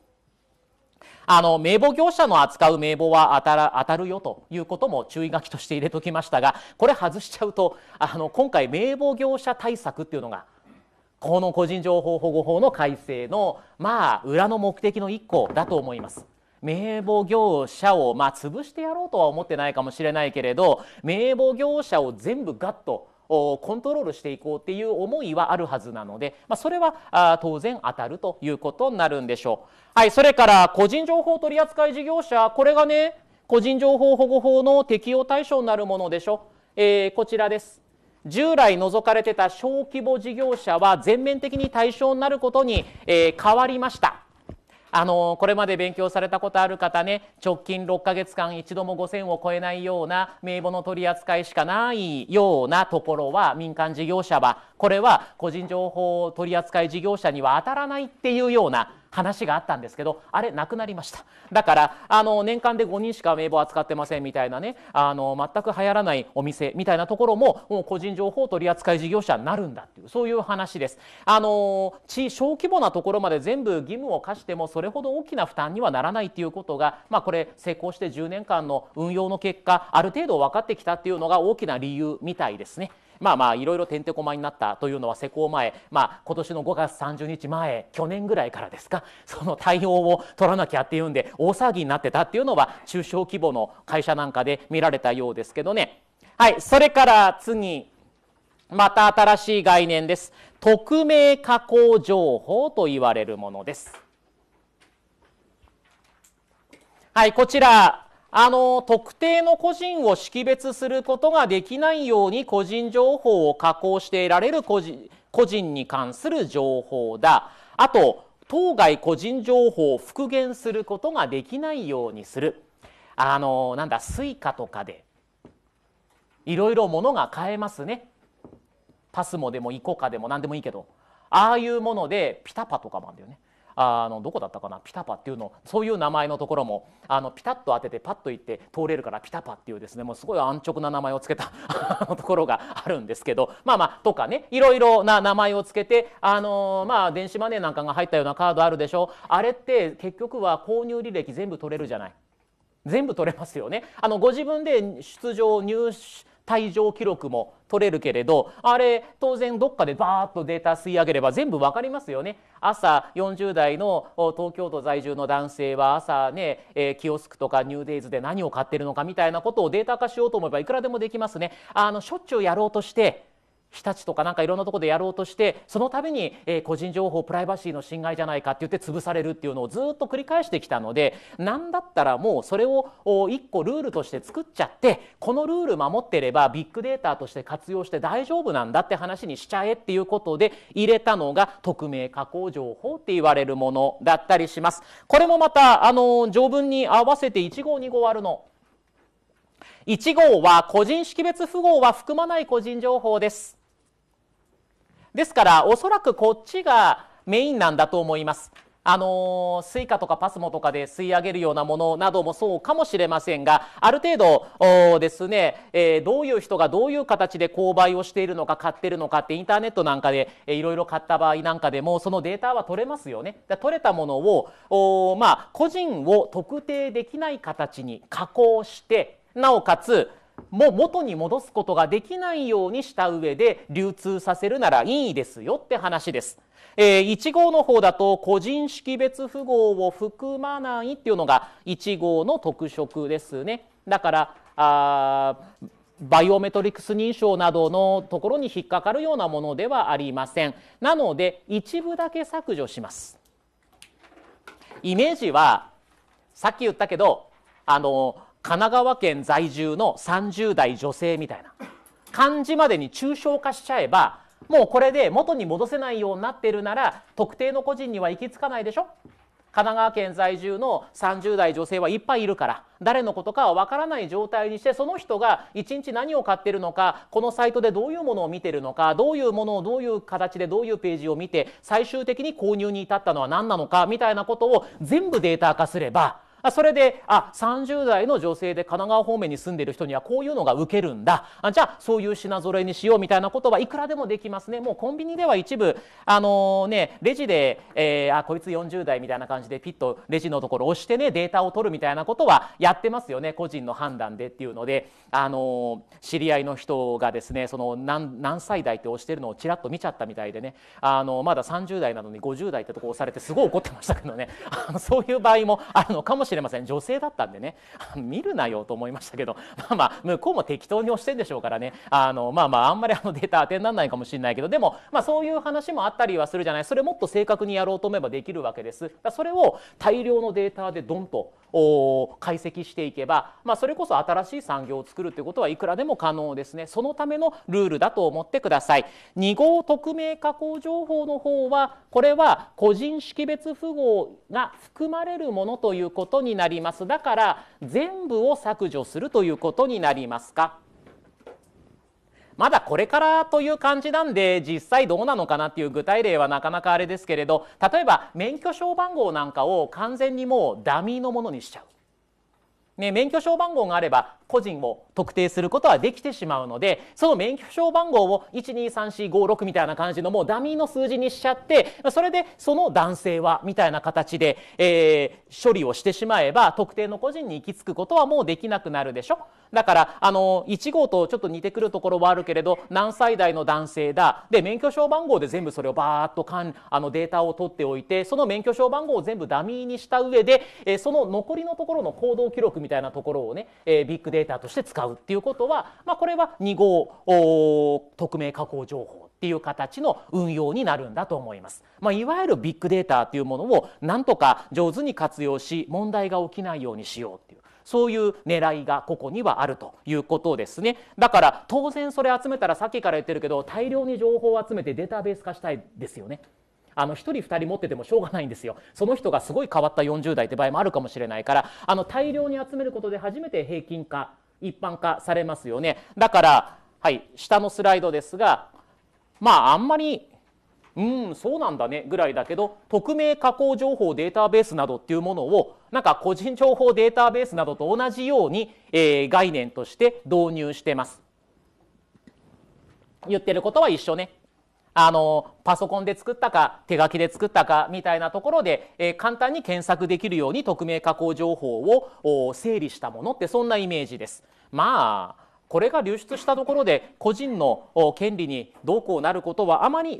あの、名簿業者の扱う名簿は当たら当たるよということも注意書きとして入れときましたが、これ外しちゃうと、あの、今回名簿業者対策っていうのが、この個人情報保護法の改正の、まあ、裏の目的の一個だと思います。名簿業者を、まあ、潰してやろうとは思ってないかもしれないけれど、名簿業者を全部ガッとコントロールしていこうっていう思いはあるはずなので、まあ、それは当然当たるということになるんでしょう。はい、それから個人情報取扱事業者これがね個人情報保護法の適用対象になるものでしょ。えー、こちらです。従来除かれてた小規模事業者は全面的に対象になることに、えー、変わりました。あのこれまで勉強されたことある方ね直近6ヶ月間一度も5,000を超えないような名簿の取り扱いしかないようなところは民間事業者はこれは個人情報取扱事業者には当たらないっていうような話があったんですけどあれなくなりましただからあの年間で5人しか名簿扱ってませんみたいなねあの全く流行らないお店みたいなところももう個人情報取扱事業者になるんだっていうそういう話ですあの小規模なところまで全部義務を課してもそれほど大きな負担にはならないっていうことが、まあ、これ成功して10年間の運用の結果ある程度分かってきたっていうのが大きな理由みたいですね。まあまあいろいろてんてこまになったというのは施工前、まあ、今年の5月30日前去年ぐらいからですかその対応を取らなきゃっていうんで大騒ぎになってたっていうのは中小規模の会社なんかで見られたようですけどね。はい、それから次また新しい概念です匿名加工情報と言われるものですはいこちらあの特定の個人を識別することができないように個人情報を加工して得られる個人個人に関する情報だあと当該個人情報を復元することができないようにするあのなんだ suica とかでいろいろものが買えますねパスモでもイコカでも何でもいいけどああいうものでピタパとかもあるんだよねあのどこだったかなピタパっていうのそういう名前のところもあのピタッと当ててパッと行って通れるからピタパっていうですねもうすごい安直な名前を付けた ところがあるんですけどまあまあとかねいろいろな名前を付けてあのまあ電子マネーなんかが入ったようなカードあるでしょあれって結局は購入履歴全部取れるじゃない。全部取れますよね。あのご自分で出場入退場記録も取れるけれどあれ当然どっかでバーッとデータ吸い上げれば全部わかりますよね。朝40代の東京都在住の男性は朝ね、えー、キオスクとかニューデイズで何を買ってるのかみたいなことをデータ化しようと思えばいくらでもできますね。あのしょっちゅうやろうとして日立とかなんかいろんなとこでやろうとしてその度に、えー、個人情報プライバシーの侵害じゃないかって言って潰されるっていうのをずっと繰り返してきたので何だったらもうそれを1個ルールとして作っちゃってこのルール守ってればビッグデータとして活用して大丈夫なんだって話にしちゃえっていうことで入れたのが匿名加工情報って言われるものだったりします。これもまたあの条文に合わせて1号2号あるの。1号は個人識別符号は含まない個人情報です。ですから、おそらくこっちがメインなんだと思います。あのー、スイカとかパスモとかで吸い上げるようなものなどもそうかもしれませんがある程度ですね、えー、どういう人がどういう形で購買をしているのか買ってるのかってインターネットなんかで、えー、いろいろ買った場合なんかでもそのデータは取れますよね。取れたものをまあ、個人を特定できない形に加工してなおかつもう元に戻すことができないようにした上で流通させるならいいですよって話です。えー、1号の方だと個人識別符号を含まないっていうのが1号の特色ですね。だからあバイオメトリクス認証などのところに引っかかるようなものではありません。なので一部だけ削除します。イメージはさっき言ったけどあの神奈川県在住の30代女性みたいな漢字までに抽象化しちゃえばもうこれで元に戻せないようになってるなら特定の個人には行き着かないでしょ神奈川県在住の30代女性はいっぱいいるから誰のことかは分からない状態にしてその人が一日何を買ってるのかこのサイトでどういうものを見てるのかどういうものをどういう形でどういうページを見て最終的に購入に至ったのは何なのかみたいなことを全部データ化すればあそれであ30代の女性で神奈川方面に住んでいる人にはこういうのが受けるんだあじゃあそういう品揃えにしようみたいなことはいくらでもできますねもうコンビニでは一部あのー、ねレジで、えー、あこいつ40代みたいな感じでピッとレジのところ押してねデータを取るみたいなことはやってますよね個人の判断でっていうのであのー、知り合いの人がですねその何何歳代って押してるのをちらっと見ちゃったみたいでねあのまだ30代なのに50代ってとこ押されてすごい怒ってましたけどねあのそういう場合もあるのかもしれない。しれません女性だったんでね 見るなよと思いましたけど まあまあ向こうも適当に押してんでしょうからねあのまあまああんまりあのデータ当てにならないかもしれないけどでも、まあ、そういう話もあったりはするじゃないそれもっと正確にやろうと思えばできるわけです。だそれを大量のデータでドンと解析していけば、まあ、それこそ新しい産業を作るということはいくらでも可能ですねそのためのルールだと思ってください2号匿名加工情報の方はこれは個人識別符号が含まれるものということになりますだから全部を削除するということになりますかまだこれからという感じなんで実際どうなのかなっていう具体例はなかなかあれですけれど例えば免許証番号なんかを完全にもうダミーのものにしちゃう。ね、免許証番号があれば個人を特定することはできてしまうのでその免許証番号を123456みたいな感じのもうダミーの数字にしちゃってそれでその男性はみたいな形で、えー、処理をしてしまえば特定の個人に行き着くことはもうできなくなるでしょだからあの1号とちょっと似てくるところはあるけれど何歳代の男性だで免許証番号で全部それをバーッとかんあのデータを取っておいてその免許証番号を全部ダミーにした上で、えー、その残りのところの行動記録みたいなところをね、えー、ビッグデータデータとして使うっていうことは、まあ、これは2号匿名加工情報っていう形の運用になるんだと思います。まあ、いわゆるビッグデータっていうものをなんとか上手に活用し問題が起きないようにしようっていうそういう狙いがここにはあるということですねだから当然それ集めたらさっきから言ってるけど大量に情報を集めてデータベース化したいですよね。あの1人2人持っててもしょうがないんですよその人がすごい変わった40代って場合もあるかもしれないからあの大量に集めることで初めて平均化一般化されますよねだからはい下のスライドですがまああんまりうんそうなんだねぐらいだけど匿名加工情報データベースなどっていうものをなんか個人情報データベースなどと同じように、えー、概念として導入してます。言ってることは一緒ねあの、パソコンで作ったか、手書きで作ったか、みたいなところで、えー、簡単に検索できるように匿名加工情報を整理したものって、そんなイメージです。まあ、これが流出したところで個人の権利にどうこうなることはあまり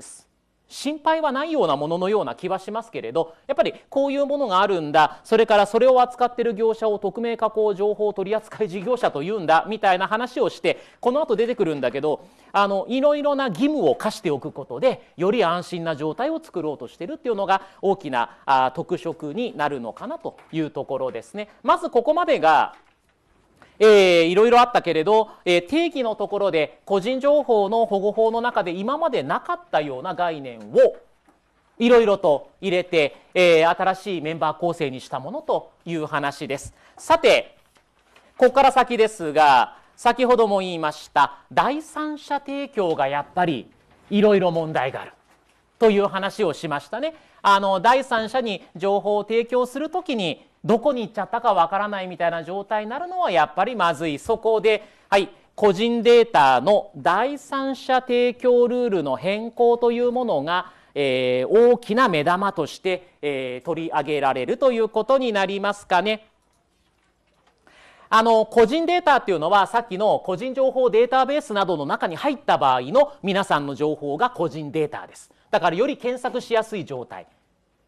心配はないようなもののような気はしますけれどやっぱりこういうものがあるんだそれからそれを扱ってる業者を匿名加工情報取扱事業者というんだみたいな話をしてこの後出てくるんだけどあのいろいろな義務を課しておくことでより安心な状態を作ろうとしてるっていうのが大きなあ特色になるのかなというところですね。まずここまでがえー、いろいろあったけれど、えー、定義のところで個人情報の保護法の中で今までなかったような概念をいろいろと入れて、えー、新しいメンバー構成にしたものという話です。さて、ここから先ですが、先ほども言いました第三者提供がやっぱりいろいろ問題があるという話をしましたね。あの第三者に情報を提供するときにどこに行っちゃったかわからないみたいな状態になるのはやっぱりまずいそこではい個人データの第三者提供ルールの変更というものがえー、大きな目玉として、えー、取り上げられるということになりますかね。あの個人データっていうのはさっきの個人情報データベースなどの中に入った場合の皆さんの情報が個人データですだからより検索しやすい状態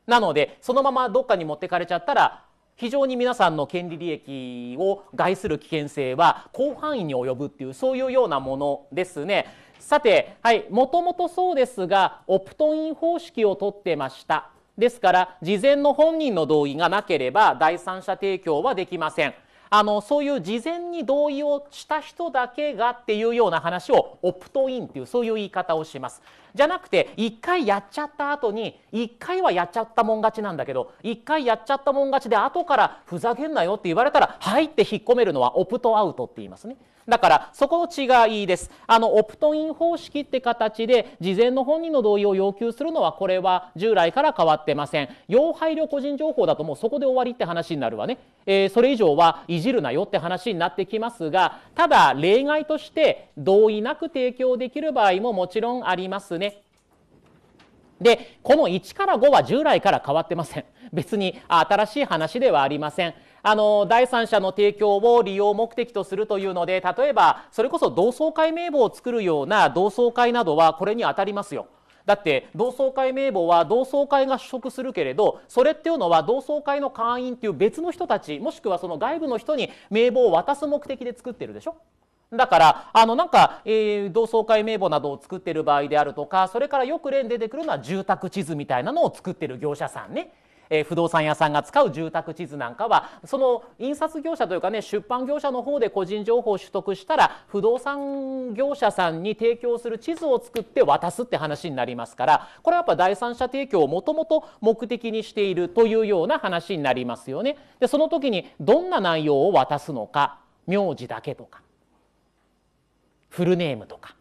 なのでそのままどっかに持ってかれちゃったら非常に皆さんの権利利益を害する危険性は広範囲に及ぶっていうそういうようなものですね。さて、はい、もともとそうですがオプトイン方式をとってました。ですから事前の本人の同意がなければ第三者提供はできません。あのそういう事前に同意をした人だけがっていうような話をオプトインっていうそういう言い方をします。じゃなくて一回やっちゃった後に一回はやっちゃったもん勝ちなんだけど一回やっちゃったもん勝ちで後からふざけんなよって言われたら「はい」って引っ込めるのはオプトアウトって言いますね。だからそこの違いです。あのオプトイン方式って形で事前の本人の同意を要求するのはこれは従来から変わってません。要配慮個人情報だともうそこで終わりって話になるわね。えー、それ以上はいじるなよって話になってきますがただ例外として同意なく提供できる場合ももちろんありますでこの1から5は従来から変わってません別に新しい話ではありませんあの第三者の提供を利用目的とするというので例えばそれこそ同窓会名簿を作るような同窓会などはこれに当たりますよだって同窓会名簿は同窓会が主食するけれどそれっていうのは同窓会の会員っていう別の人たちもしくはその外部の人に名簿を渡す目的で作ってるでしょだから、あの、なんか、えー、同窓会名簿などを作ってる場合であるとか、それからよく例に出てくるのは住宅地図みたいなのを作ってる業者さんね。えー、不動産屋さんが使う住宅地図なんかはその印刷業者というかね出版業者の方で個人情報を取得したら不動産業者さんに提供する地図を作って渡すって話になりますからこれはやっぱ第三者提供をもともと目的にしているというような話になりますよね。でその時にどんな内容を渡すのか名字だけとかフルネームとか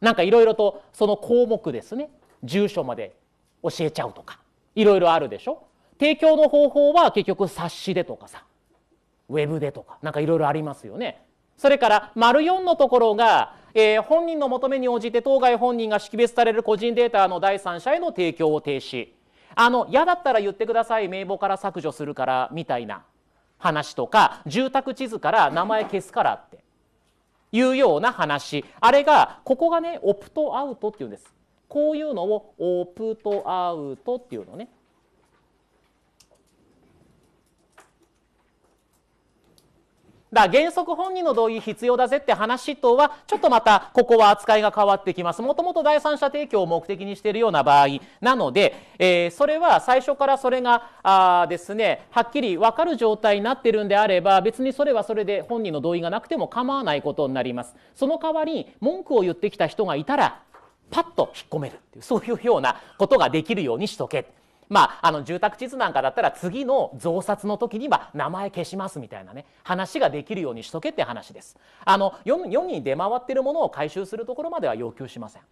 なんかいろいろとその項目ですね住所まで教えちゃうとかいろいろあるでしょ提供の方法は結局冊子でとかさウェブでとかなんかいろいろありますよねそれから丸4のところが、えー、本人の求めに応じて当該本人が識別される個人データの第三者への提供を停止あの嫌だったら言ってください名簿から削除するからみたいな話とか住宅地図から名前消すからっていうような話あれがここがねオプトアウトっていうんですこういうのをオプトアウトっていうのねだ原則本人の同意必要だぜって話とはちょっとまたここは扱いが変わってきます。もともと第三者提供を目的にしているような場合なので、えー、それは最初からそれがあですねはっきり分かる状態になっているんであれば別にそれはそれで本人の同意がなくても構わないことになります。その代わり文句を言ってきた人がいたらパッと引っ込めるっていうそういうようなことができるようにしとけ。まあ、あの住宅地図なんかだったら次の増刷の時には名前消しますみたいなね話ができるようにしとけって話ですあの世に出回ってるものを回収するところまでは要求しません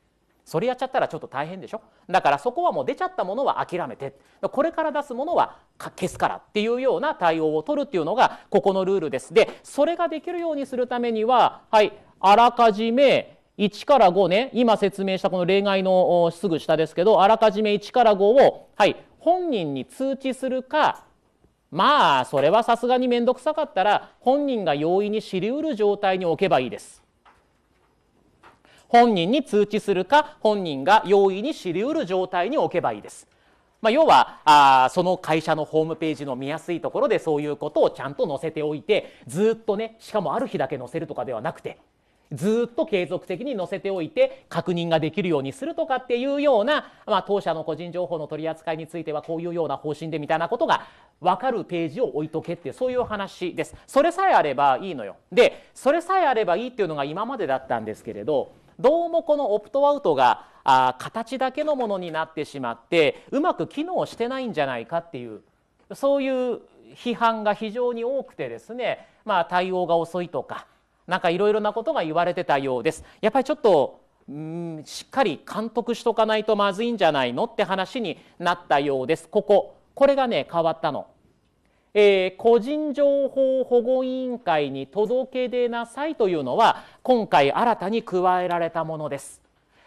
それやっちゃったらちょっと大変でしょだからそこはもう出ちゃったものは諦めてこれから出すものは消すからっていうような対応を取るっていうのがここのルールですでそれができるようにするためにははいあらかじめ1から5ね、今説明したこの例外のすぐ下ですけど、あらかじめ1から5を、はい、本人に通知するか、まあ、それはさすがに面倒くさかったら、本人が容易に知り得る状態に置けばいいです。本人に通知するか、本人が容易に知り得る状態に置けばいいです。まあ、要はあその会社のホームページの見やすいところでそういうことをちゃんと載せておいてずっとねしかもある日だけ載せるとかではなくてずっと継続的に載せておいて確認ができるようにするとかっていうような、まあ、当社の個人情報の取り扱いについてはこういうような方針でみたいなことが分かるページを置いとけってそういう話です。それさえあればいいのよ。でそれさえあればいいっていうのが今までだったんですけれどどうもこのオプトアウトがあ形だけのものになってしまってうまく機能してないんじゃないかっていうそういう批判が非常に多くてですね、まあ、対応が遅いとかなんかいろいろなことが言われてたようですやっぱりちょっとうんしっかり監督しとかないとまずいんじゃないのって話になったようですこここれがね変わったの、えー、個人情報保護委員会に届け出なさいというのは今回新たに加えられたものです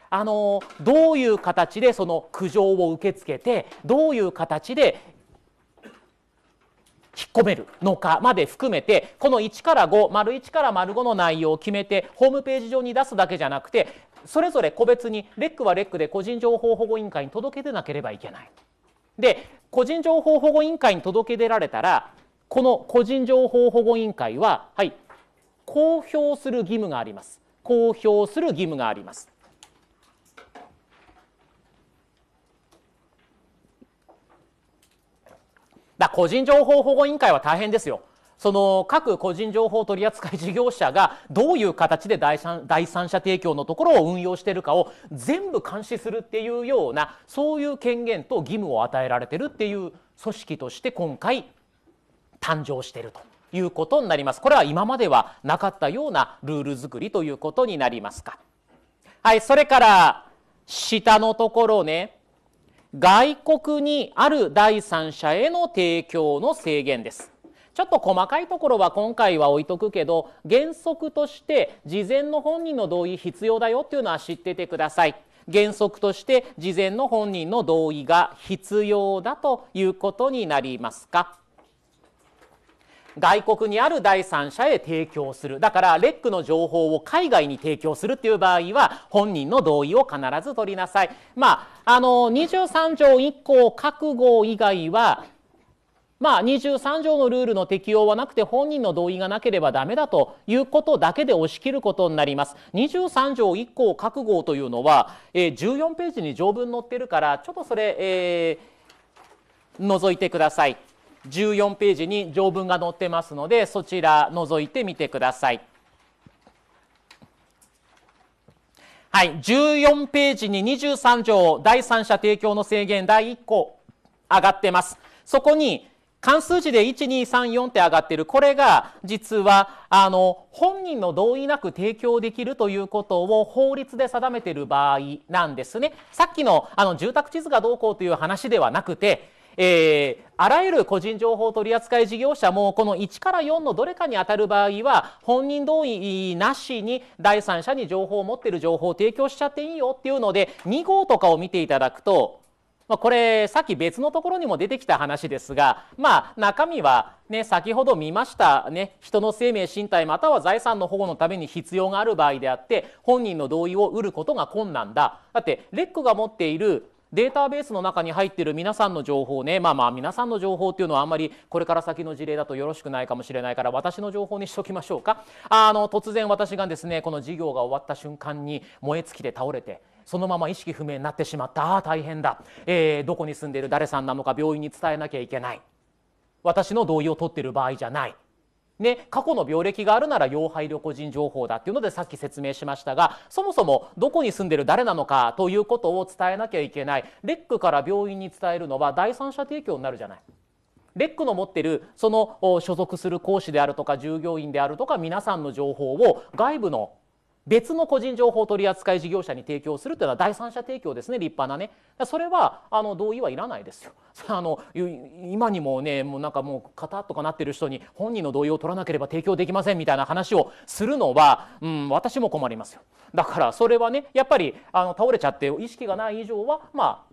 あのどういう形でその苦情を受け付けてどういう形で、引っ込めるのかまで含めてこの1から5丸1から丸5の内容を決めてホームページ上に出すだけじゃなくてそれぞれ個別にレックはレックで個人情報保護委員会に届け出なければいけない。で個人情報保護委員会に届け出られたらこの個人情報保護委員会は、はい、公表する義務があります。公表する義務があります。だ個人情報保護委員会は大変ですよ。その各個人情報取扱事業者がどういう形で第三第三者提供のところを運用しているかを全部監視するっていうようなそういう権限と義務を与えられてるっていう組織として今回誕生しているということになります。これは今まではなかったようなルール作りということになりますか。はい、それから下のところね外国にある第三者への提供の制限です。ちょっと細かいところは今回は置いとくけど原則として事前の本人の同意必要だよっていうのは知っててください。原則として事前の本人の同意が必要だということになりますか。外国にある第三者へ提供するだからレックの情報を海外に提供するっていう場合は本人の同意を必ず取りなさいまああの23条1項覚悟以外はまあ、23条のルールの適用はなくて本人の同意がなければダメだということだけで押し切ることになります。23条1項覚悟というのは、えー、14ページに条文載ってるからちょっとそれ、えー、覗いてください。14ページに条文が載ってますのでそちら覗いてみてください。はい、14ページに23条第三者提供の制限第1項上がってます。そこに関数字で1234って上がってるこれが実はあの本人の同意なく提供できるということを法律で定めてる場合なんですねさっきのあの住宅地図がどうこうという話ではなくてえー、あらゆる個人情報取扱事業者もこの1から4のどれかに当たる場合は本人同意なしに第三者に情報を持っている情報を提供しちゃっていいよっていうので2号とかを見ていただくとまあ、これさっき別のところにも出てきた話ですが、まあ、中身は、ね、先ほど見ました、ね、人の生命身体または財産の保護のために必要がある場合であって本人の同意を得ることが困難だだってレックが持っているデータベースの中に入ってる皆さんの情報ねまあまあ皆さんの情報っていうのはあんまりこれから先の事例だとよろしくないかもしれないから私の情報にしときましょうかあの突然私がですねこの事業が終わった瞬間に燃え尽きて倒れてそのまま意識不明になってしまったあ大変だ、えー、どこに住んでいる誰さんなのか病院に伝えなきゃいけない私の同意を取ってる場合じゃないね、過去の病歴があるなら要配慮個人情報だっていうのでさっき説明しましたがそもそもどこに住んでる誰なのかということを伝えなきゃいけないレックから病院に伝えるのは第三者提供になるじゃない。レックの持ってるその所属する講師であるとか従業員であるとか皆さんの情報を外部の別の個人情報取扱事業者に提供するというのは第三者提供ですね立派なねそれはあの同意はいらないですよ あの今にもねもうなんかもうカタッとかなってる人に本人の同意を取らなければ提供できませんみたいな話をするのは、うん、私も困りますよだからそれはねやっぱりあの倒れちゃって意識がない以上はまあ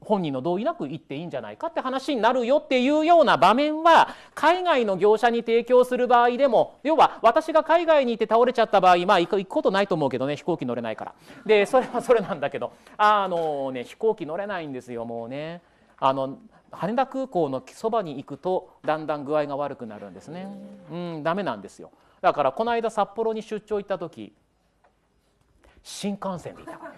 本人の同意なく行っていいんじゃないかって話になるよっていうような場面は海外の業者に提供する場合でも要は私が海外に行って倒れちゃった場合まあ行くことないと思うけどね飛行機乗れないからでそれはそれなんだけどあのね飛行機乗れないんですよもうねあの羽田空港のそばに行くとだんだん具合が悪くなるんですねうんダメなんですよだからこの間札幌に出張行った時新幹線で行ったから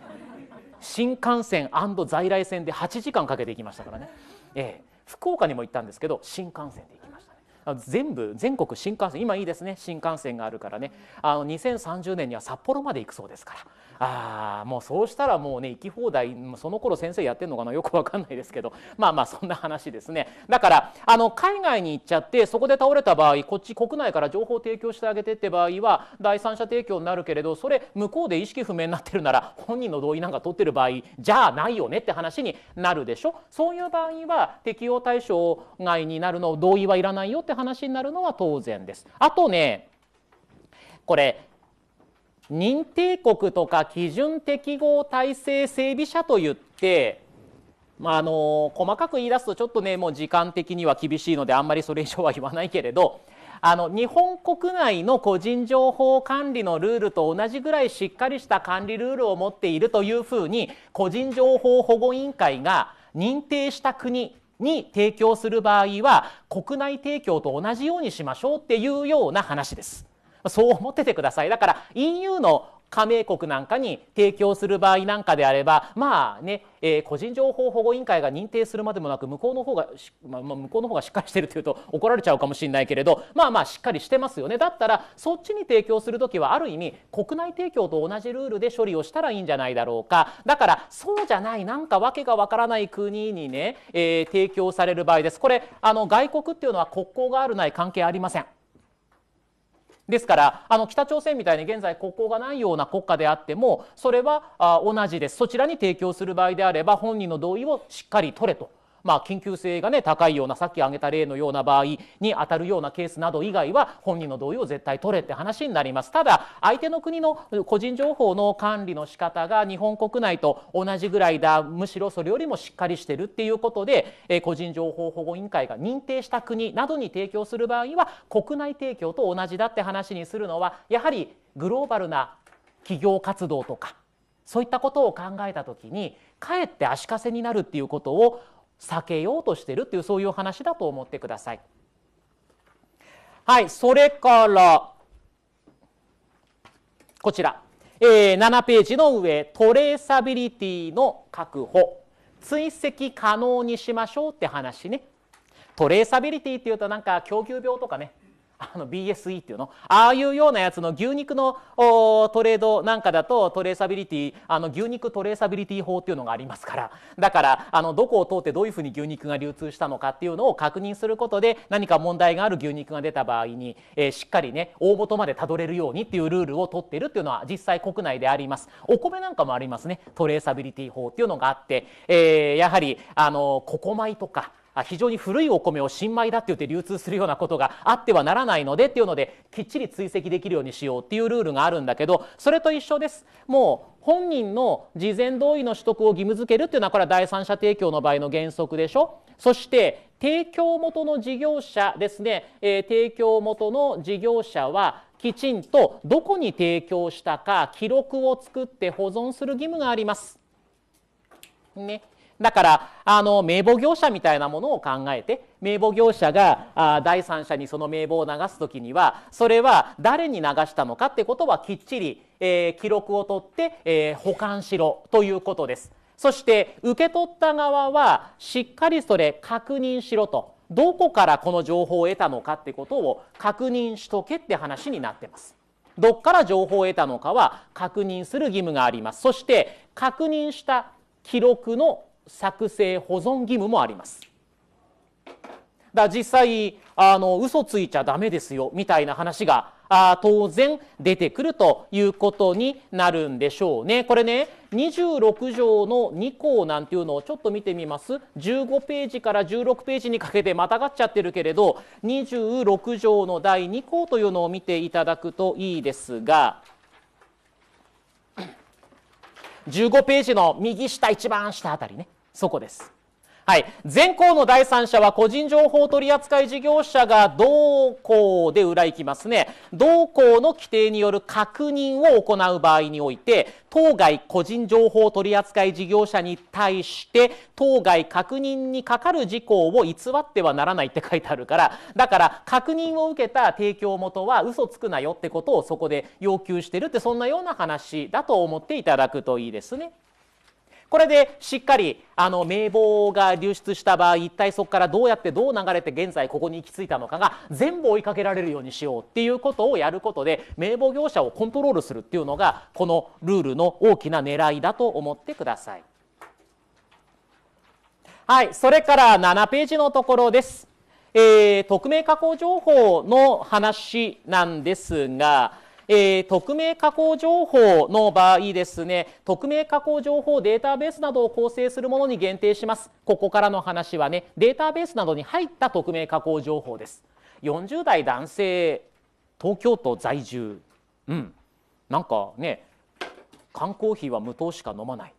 新幹線在来線で8時間かけて行きましたからね、ええ、福岡にも行ったんですけど新幹線で行きましたね全部全国新幹線今いいですね新幹線があるからねあの2030年には札幌まで行くそうですからああもうそうしたらもうね行き放題その頃先生やってんのかなよく分かんないですけど まあまあそんな話ですねだからあの海外に行っちゃってそこで倒れた場合こっち国内から情報提供してあげてって場合は第三者提供になるけれどそれ向こうで意識不明になってるなら本人の同意なんか取ってる場合じゃあないよねって話になるでしょそういう場合は適用対象外になるの同意はいらないよって話になるのは当然です。あとねこれ認定国とか基準適合体制整備者といって、まあ、あの細かく言い出すとちょっとねもう時間的には厳しいのであんまりそれ以上は言わないけれどあの日本国内の個人情報管理のルールと同じぐらいしっかりした管理ルールを持っているというふうに個人情報保護委員会が認定した国に提供する場合は国内提供と同じようにしましょうっていうような話です。そう思っててください。だから EU の加盟国なんかに提供する場合なんかであればまあね、えー、個人情報保護委員会が認定するまでもなく向こうの方がまあ、向こうの方がしっかりしてるというと怒られちゃうかもしれないけれどまあまあしっかりしてますよねだったらそっちに提供する時はある意味国内提供と同じルールで処理をしたらいいんじゃないだろうかだからそうじゃないなんか訳がわからない国にね、えー、提供される場合ですこれあの外国っていうのは国交があるない関係ありません。ですからあの北朝鮮みたいに現在国交がないような国家であってもそれは同じですそちらに提供する場合であれば本人の同意をしっかり取れと。まあ、緊急性がね高いようなさっき挙げた例のような場合に当たるようなケースなど以外は本人の同意を絶対取れって話になりますただ相手の国の個人情報の管理の仕方が日本国内と同じぐらいだむしろそれよりもしっかりしてるっていうことで、え個人情報保護委員会が認定した国などに提供する場合は国内提供と同じだって話にするのはやはりグローバルな企業活動とかそういったことを考えた時にかえって足かせになるっていうことを避けようとしてるっていうそういう話だと思ってください。はい、それからこちら、えー、7ページの上トレーサビリティの確保追跡可能にしましょうって話ね。トレーサビリティっていうとなんか供給病とかねあの BSE っていうのああいうようなやつの牛肉のトレードなんかだとトレーサビリティあの牛肉トレーサビリティ法っていうのがありますからだからあのどこを通ってどういうふうに牛肉が流通したのかっていうのを確認することで何か問題がある牛肉が出た場合に、えー、しっかりね大元までたどれるようにっていうルールを取ってるっていうのは実際国内でありますお米なんかもありますねトレーサビリティ法っていうのがあって、えー、やはりあのココ米とか非常に古いお米を新米だって言って流通するようなことがあってはならないのでっていうのできっちり追跡できるようにしようっていうルールがあるんだけどそれと一緒です。もう本人の事前同意の取得を義務付けるっていうのはこれは第三者提供の場合の原則でしょそして提供元の事業者ですね、えー、提供元の事業者はきちんとどこに提供したか記録を作って保存する義務があります。ね、だからあの名簿業者みたいなものを考えて名簿業者があ第三者にその名簿を流す時にはそれは誰に流したのかってことはきっちり、えー、記録を取って、えー、保管しろということです。そして受け取った側はしっかりそれ確認しろとどこからこの情報を得たのかってことを確認しとけって話になってます。どっから情報を得たのかは確認する義務があります。そして確認した記録の作成保存義務もあります。だ実際あの嘘ついちゃダメですよみたいな話があ当然出てくるということになるんでしょうね。これね26条の2項なんていうのをちょっと見てみます15ページから16ページにかけてまたがっちゃってるけれど26条の第2項というのを見ていただくといいですが15ページの右下一番下あたりねそこです。はい。全校の第三者は個人情報取扱事業者が同項で裏行きますね。同項の規定による確認を行う場合において、当該個人情報取扱事業者に対して、当該確認にかかる事項を偽ってはならないって書いてあるから、だから確認を受けた提供元は嘘つくなよってことをそこで要求してるって、そんなような話だと思っていただくといいですね。これでしっかりあの名簿が流出した場合一体そこからどうやってどう流れて現在ここに行き着いたのかが全部追いかけられるようにしようっていうことをやることで名簿業者をコントロールするっていうのがこのルールの大きな狙いだと思ってください。はい、それから7ページのところです。えー、匿名加工情報の話なんですが、えー、匿名加工情報の場合ですね、匿名加工情報データベースなどを構成するものに限定します。ここからの話はね、データベースなどに入った匿名加工情報です。40代男性、東京都在住。うん。なんかね、缶コーヒーは無糖しか飲まない。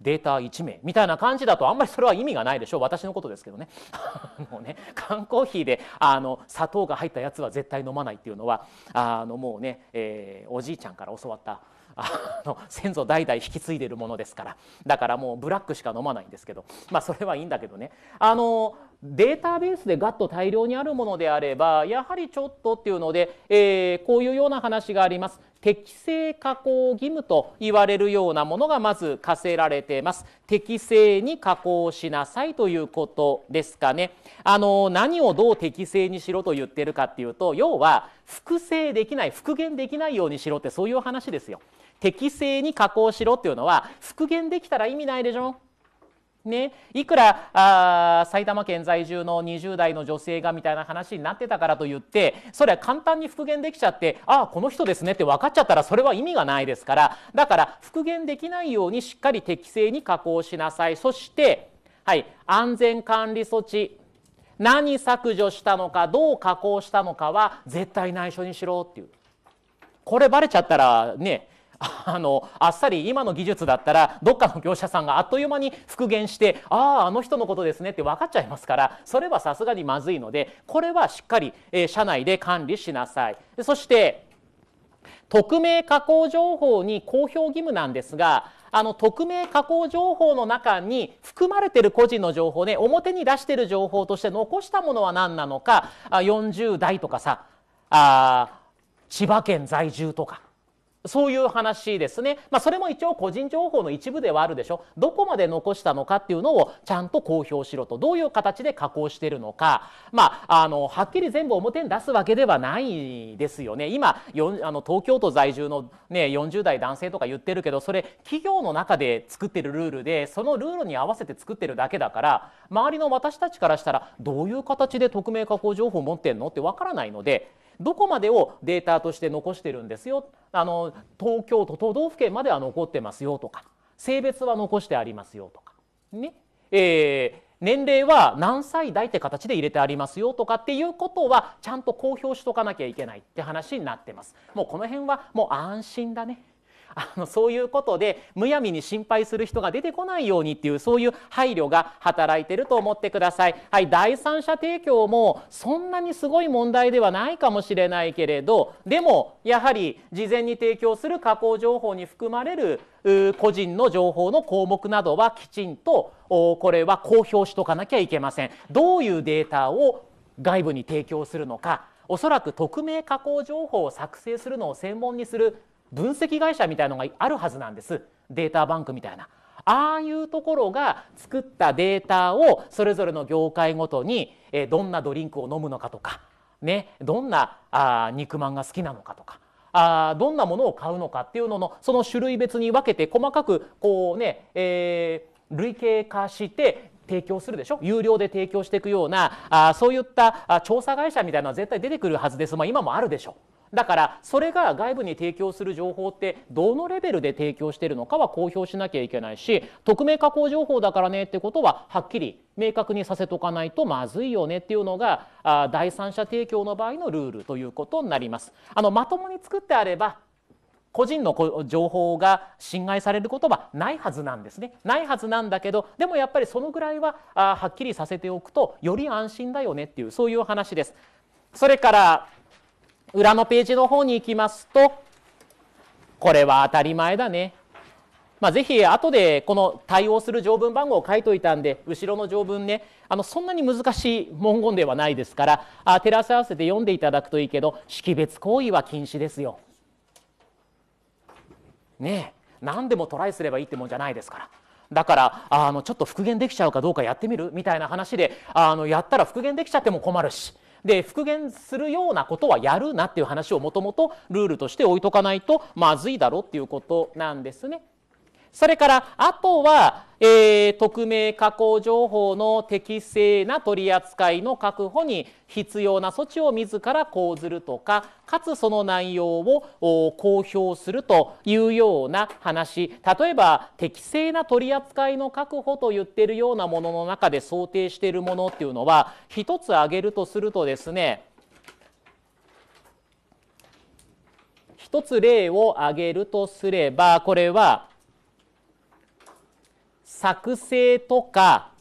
データ1名みたいな感じだとあんまりそれは意味がないでしょ私のことですけどね もうね缶コーヒーであの砂糖が入ったやつは絶対飲まないっていうのはあのもうね、えー、おじいちゃんから教わったあの先祖代々引き継いでるものですからだからもうブラックしか飲まないんですけどまあそれはいいんだけどねあのデータベースでガッと大量にあるものであればやはりちょっとっていうので、えー、こういうような話があります。適正加工義務と言われるようなものがまず課せられています適正に加工しなさいということですかねあの何をどう適正にしろと言ってるかっていうと要は複製できない復元できないようにしろってそういう話ですよ適正に加工しろっていうのは復元できたら意味ないでしょね、いくらあ埼玉県在住の20代の女性がみたいな話になってたからといってそれは簡単に復元できちゃってああこの人ですねって分かっちゃったらそれは意味がないですからだから復元できないようにしっかり適正に加工しなさいそして、はい、安全管理措置何削除したのかどう加工したのかは絶対内緒にしろっていうこれバレちゃったらねあのあっさり今の技術だったらどっかの業者さんがあっという間に復元してあああの人のことですねって分かっちゃいますからそれはさすがにまずいのでこれはしっかり、えー、社内で管理しなさい。そして匿名加工情報に公表義務なんですがあの匿名加工情報の中に含まれてる個人の情報ね表に出してる情報として残したものは何なのか40代とかさあ千葉県在住とかそういう話ですね。まあ、それも一応個人情報の一部ではあるでしょ。どこまで残したのかっていうのをちゃんと公表しろと。どういう形で加工してるのか。まあ、あの、はっきり全部表に出すわけではないですよね。今、あの東京都在住のね、40代男性とか言ってるけど、それ企業の中で作ってるルールで、そのルールに合わせて作ってるだけだから、周りの私たちからしたら、どういう形で匿名加工情報を持ってんのってわからないので、どこまでをデータとして残してるんですよあの東京都都道府県までは残ってますよとか性別は残してありますよとかねえー、年齢は何歳代って形で入れてありますよとかっていうことはちゃんと公表しとかなきゃいけないって話になってます。もうこの辺はもう安心だね。あのそういうことでむやみに心配する人が出てこないようにっていうそういう配慮が働いてると思ってください。はい、第三者提供もそんなにすごい問題ではないかもしれないけれどでもやはり事前に提供する加工情報に含まれる個人の情報の項目などはきちんとこれは公表しとかなきゃいけません。どういうデータを外部に提供するのかおそらく匿名加工情報を作成するのを専門にする分析会社みたいのがあるはずなんですデータバンクみたいな。ああいうところが作ったデータをそれぞれの業界ごとにどんなドリンクを飲むのかとか、ね、どんなあ肉まんが好きなのかとかあどんなものを買うのかっていうののその種類別に分けて細かくこうね、えー、類型化して提供するでしょ有料で提供していくようなあそういったあ調査会社みたいなのは絶対出てくるはずです、まあ、今もあるでしょう。だからそれが外部に提供する情報ってどのレベルで提供しているのかは公表しなきゃいけないし匿名加工情報だからねってことははっきり明確にさせとかないとまずいよねっていうのが第三者提供の場合のルールということになります。あのまともに作ってあれば個人の情報が侵害されることはないはずなんですねないはずなんだけどでもやっぱりそのぐらいはあはっきりさせておくとより安心だよねっていうそういう話です。それから裏のページの方に行きますと、これは当たり前だね。まあ、ぜひ後でこの対応する条文番号を書いといたんで後ろの条文ねあのそんなに難しい文言ではないですからあ照らし合わせて読んでいただくといいけど識別行為は禁止ですよ。ねえ何でもトライすればいいってもんじゃないですから。だからあのちょっと復元できちゃうかどうかやってみるみたいな話であのやったら復元できちゃっても困るしで復元するようなことはやるなっていう話をもともとルールとして置いとかないとまずいだろうっていうことなんですね。それから、あとは、えー、匿名加工情報の適正な取り扱いの確保に必要な措置を自ら講ずるとかかつその内容を公表するというような話例えば適正な取り扱いの確保と言ってるようなものの中で想定しているものっていうのは一つ挙げるとするとですね一つ例を挙げるとすればこれは作成とか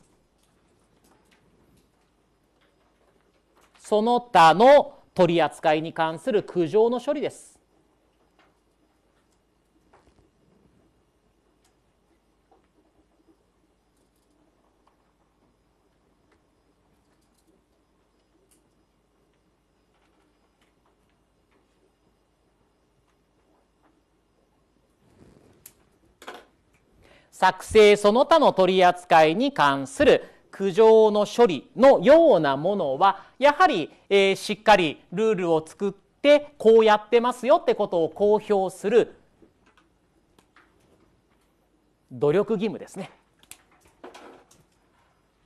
その他の取り扱いに関する苦情の処理です。作成その他の取り扱いに関する苦情の処理のようなものはやはり、えー、しっかりルールを作ってこうやってますよってことを公表する努力義務ですね。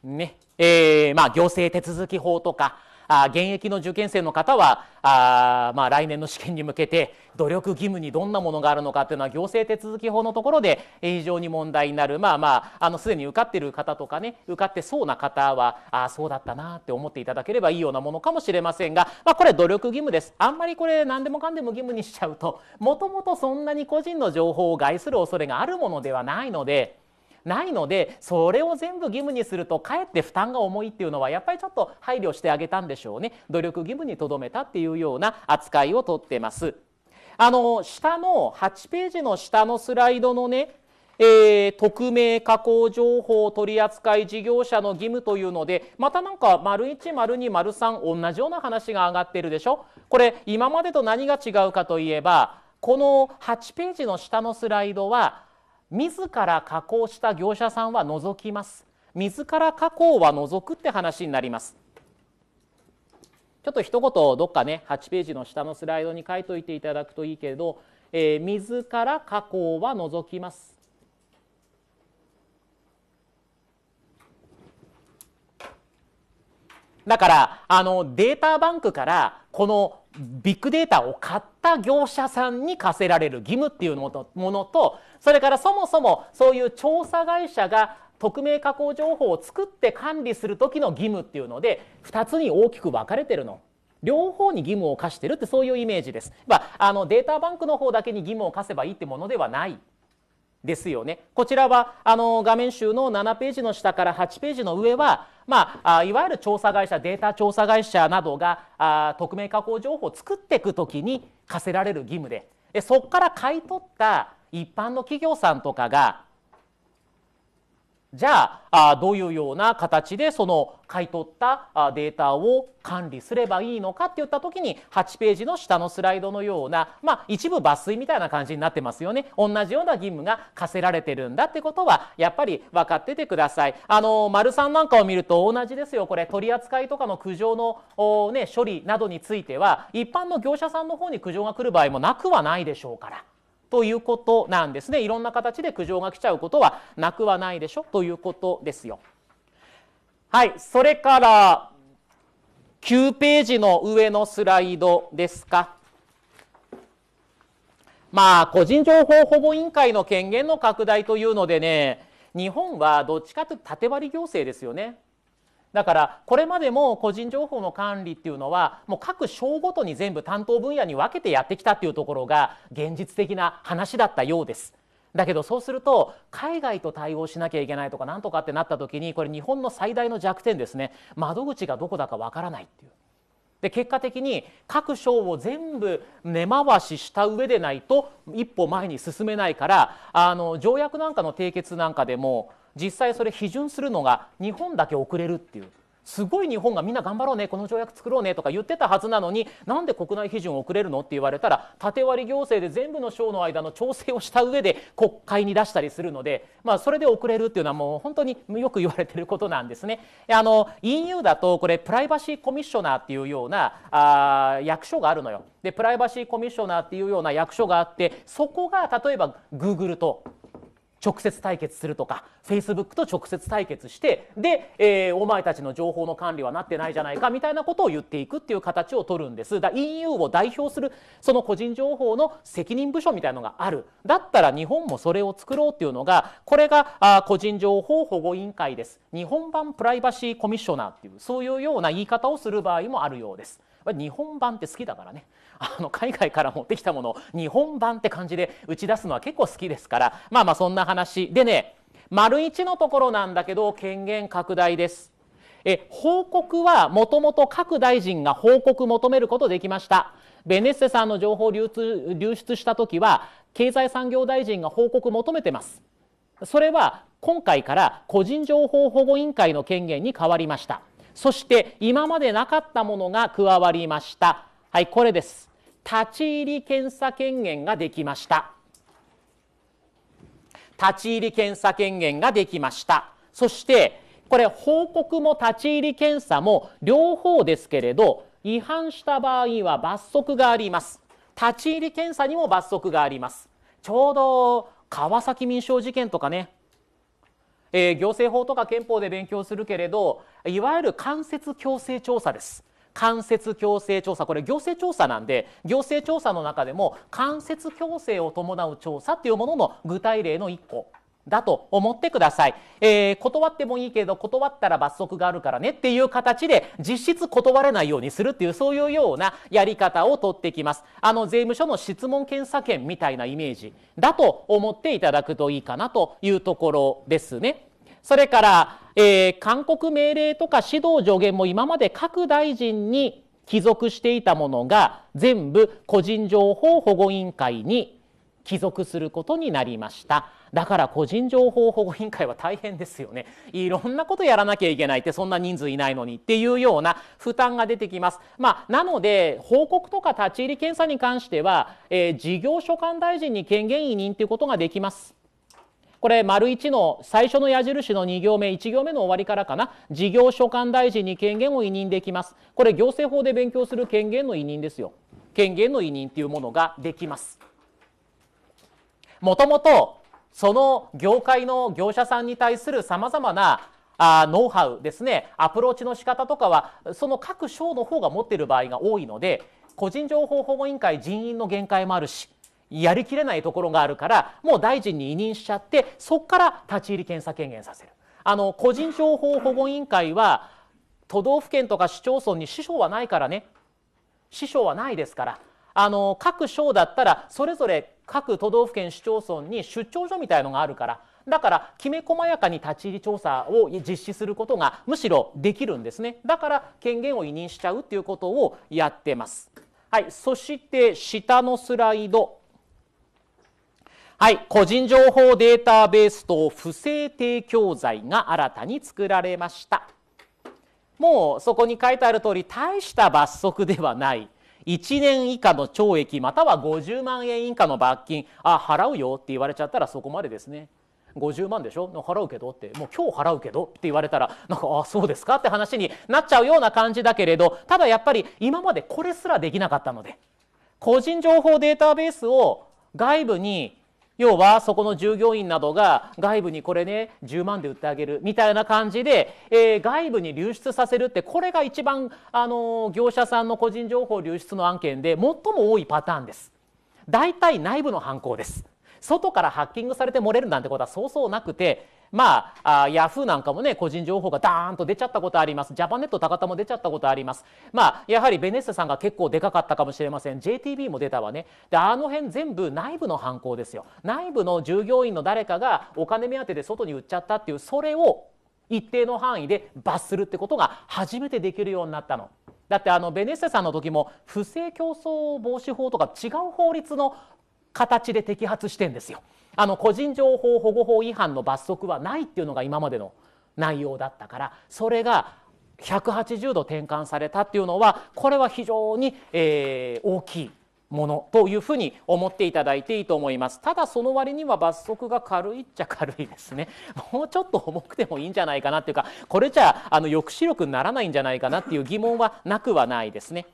ねえー、まあ行政手続き法とかあ現役の受験生の方はあ、まあ、来年の試験に向けて努力義務にどんなものがあるのかというのは行政手続き法のところで非常に問題になるまあまああのすでに受かってる方とかね受かってそうな方はあそうだったなって思っていただければいいようなものかもしれませんが、まあ、これ努力義務ですあんまりこれ何でもかんでも義務にしちゃうともともとそんなに個人の情報を害する恐れがあるものではないので。ないのでそれを全部義務にするとかえって負担が重いっていうのはやっぱりちょっと配慮してあげたんでしょうね努力義務にとどめたっていうような扱いをとってます。あの下の8ページの下のスライドのねえー、匿名加工情報取扱事業者の義務というのでまたなんか丸1丸2丸3同じような話が上がってるでしょこれ今までと何が違うかといえばこの8ページの下のスライドは自ら加工した業者さんは除きます自ら加工は除くって話になりますちょっと一言どっかね8ページの下のスライドに書いといていただくといいけれど、えー、自ら加工は除きますだからあのデータバンクからこのビッグデータを買った業者さんに課せられる義務っていうのものとそれからそもそもそういう調査会社が匿名加工情報を作って管理する時の義務っていうので2つに大きく分かれてるの。両方に義務を課してるってそういうイメージです。まあ、あのデータバンクの方だけに義務を課せばいいってものではないですよね。こちらはあの画面集の7ページの下から8ページの上はまあ、いわゆる調査会社データ調査会社などがあ匿名加工情報を作っていく時に課せられる義務ででそこから買い取った一般の企業さんとかがじゃあどういうような形でその買い取ったデータを管理すればいいのかっていった時に8ページの下のスライドのような、まあ、一部抜粋みたいな感じになってますよね同じような義務が課せられてるんだってことはやっぱり分かっててください。あの丸さんなんかを見ると同じですよこれ取り扱いとかの苦情の、ね、処理などについては一般の業者さんの方に苦情が来る場合もなくはないでしょうから。ということなんですねいろんな形で苦情が来ちゃうことはなくはないでしょということですよ。はいそれから9ページの上のスライドですか。まあ個人情報保護委員会の権限の拡大というのでね日本はどっちかというと縦割り行政ですよね。だからこれまでも個人情報の管理っていうのはもう各省ごとに全部担当分野に分けてやってきたっていうところが現実的な話だったようです。だけどそうすると海外と対応しなきゃいけないとかなんとかってなった時にこれ日本の最大の弱点ですね窓口がどこだかわからないっていう。で結果的に各省を全部根回しした上でないと一歩前に進めないからあの条約なんかの締結なんかでも実際それ批准するのが日本だけ遅れるっていうすごい日本がみんな頑張ろうねこの条約作ろうねとか言ってたはずなのになんで国内批准遅れるのって言われたら縦割り行政で全部の省の間の調整をした上で国会に出したりするので、まあ、それで遅れるっていうのはもう本当によく言われてることなんですね。あの EU だとこれプライバシーコミッショナーっていうようなあ役所があるのよ。でプライバシーコミッショナーっていうような役所があってそこが例えば Google と直接対決するとか Facebook と直接対決してで、えー、お前たちの情報の管理はなってないじゃないかみたいなことを言っていくっていう形を取るんですだ EU を代表するその個人情報の責任部署みたいのがあるだったら日本もそれを作ろうっていうのがこれがあ個人情報保護委員会です日本版プライバシーコミッショナーっていうそういうような言い方をする場合もあるようです。日本版って好きだからね あの海外から持ってきたものを日本版って感じで打ち出すのは結構好きですからまあまあそんな話でね丸一のところなんだけど権限拡大です。え報告はもともと各大臣が報告求めることできましたベネッセさんの情報流通流出した時は経済産業大臣が報告求めてますそれは今回から個人情報保護委員会の権限に変わりましたそして今までなかったものが加わりましたはいこれです立ち入り検査権限ができました立ち入り検査権限ができましたそしてこれ報告も立ち入り検査も両方ですけれど違反した場合は罰則があります立ち入り検査にも罰則がありますちょうど川崎民商事件とかねえー、行政法とか憲法で勉強するけれどいわゆる間接強制調査です間接強制調査これ行政調査なんで行政調査の中でも間接強制を伴う調査っていうものの具体例の1個だと思ってください、えー、断ってもいいけど断ったら罰則があるからねっていう形で実質断れないようにするっていうそういうようなやり方をとってきますあの税務署の質問検査権みたいなイメージだと思っていただくといいかなというところですねそれから、えー、勧告命令とか指導助言も今まで各大臣に帰属していたものが全部個人情報保護委員会に帰属することになりましただから個人情報保護委員会は大変ですよねいろんなことやらなきゃいけないってそんな人数いないのにっていうような負担が出てきます、まあ、なので報告とか立ち入り検査に関しては、えー、事業所管大臣に権限委任ということができますこれ、丸1の最初の矢印の2行目、1行目の終わりからかな。事業所管大臣に権限を委任できます。これ、行政法で勉強する権限の委任ですよ。権限の委任っていうものができます。もともとその業界の業者さんに対するさまざまなあノウハウですねアプローチの仕方とかはその各省の方が持っている場合が多いので個人情報保護委員会人員の限界もあるしやりきれないところがあるからもう大臣に委任しちゃってそこから立ち入り検査権限させる。あの個人情報保護委員会は都道府県とか市町村に支障はないからね支障はないですからあの各省だったらそれぞれ各都道府県市町村に出張所みたいのがあるからだからきめ細やかに立ち入り調査を実施することがむしろできるんですねだから権限を委任しちゃうっていうことをやってます。はい、そして下のスライドはい、個人情報データベースと不正提供罪が新たに作られましたもうそこに書いてある通り大した罰則ではない1年以下の懲役または50万円以下の罰金あ払うよって言われちゃったらそこまでですね50万でしょ払うけどってもう今日払うけどって言われたらなんかあそうですかって話になっちゃうような感じだけれどただやっぱり今までこれすらできなかったので個人情報データベースを外部に要はそこの従業員などが外部にこれね10万で売ってあげるみたいな感じで、え外部に流出させるってこれが一番、あの業者さんの個人情報流出の案件で最も多いパターンです。大体内部の犯行です。外からハッキングされて漏れるなんてことはそうそうなくてまあ、あヤフーなんかもね、個人情報がダーンと出ちゃったことあります。ジャパネット高田も出ちゃったことあります。まあ、やはりベネッセさんが結構でかかったかもしれません。JTB も出たわね。で、あの辺全部内部の犯行ですよ。内部の従業員の誰かがお金目当てで外に売っちゃったっていう、それを一定の範囲で罰するってことが初めてできるようになったの。だってあのベネッセさんの時も不正競争防止法とか違う法律の形で摘発してんですよ。あの個人情報保護法違反の罰則はないっていうのが今までの内容だったからそれが180度転換されたっていうのはこれは非常に、えー、大きいものというふうに思っていただいていいと思いますただその割には罰則が軽いっちゃ軽いですね もうちょっと重くてもいいんじゃないかなっていうかこれじゃあの抑止力にならないんじゃないかなっていう疑問はなくはないですね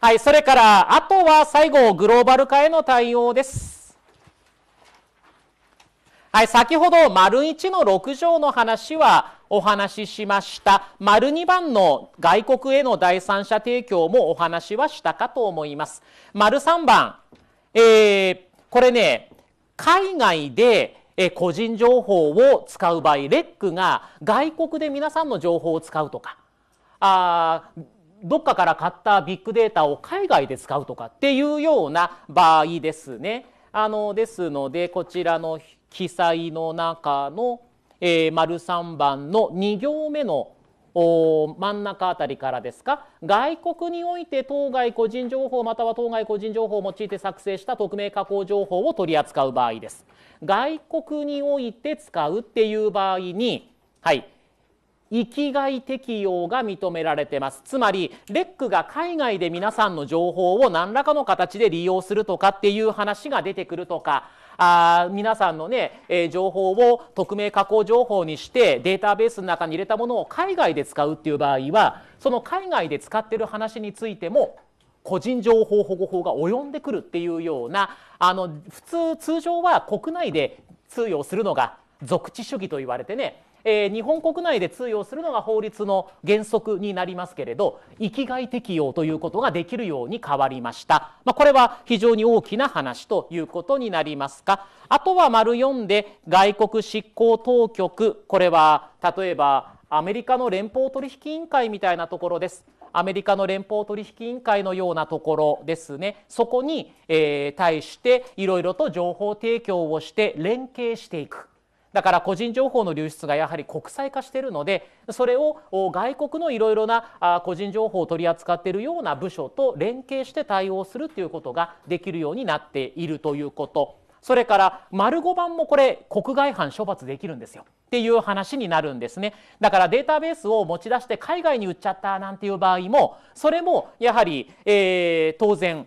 はいそれからあとは最後グローバル化への対応ですはい、先ほど丸1の6条の話はお話ししました丸2番の外国への第三者提供もお話はしたかと思います丸3番、えー、これね海外で個人情報を使う場合レックが外国で皆さんの情報を使うとかあどっかから買ったビッグデータを海外で使うとかっていうような場合ですね。あのですのでこちらの記載の中の、えー、丸3番の2行目の真ん中あたりからですか外国において当該個人情報または当該個人情報を用いて作成した匿名加工情報を取り扱う場合です。外国において使うっていう場合に、はい、生きがい適用が認められてますつまりレックが海外で皆さんの情報を何らかの形で利用するとかっていう話が出てくるとかあ皆さんのね、えー、情報を匿名加工情報にしてデータベースの中に入れたものを海外で使うっていう場合はその海外で使ってる話についても個人情報保護法が及んでくるっていうようなあの普通通常は国内で通用するのが属地主義と言われてねえー、日本国内で通用するのが法律の原則になりますけれど生きがい適用ということができるように変わりました、まあ、これは非常に大きな話ということになりますがあとは丸4で外国執行当局これは例えばアメリカの連邦取引委員会みたいなところですアメリカの連邦取引委員会のようなところですねそこに、えー、対していろいろと情報提供をして連携していくだから個人情報の流出がやはり国際化しているのでそれを外国のいろいろな個人情報を取り扱っているような部署と連携して対応するということができるようになっているということそれから丸5番もこれ国外犯処罰できるんですよっていう話になるんですねだからデータベースを持ち出して海外に売っちゃったなんていう場合もそれもやはり、えー、当然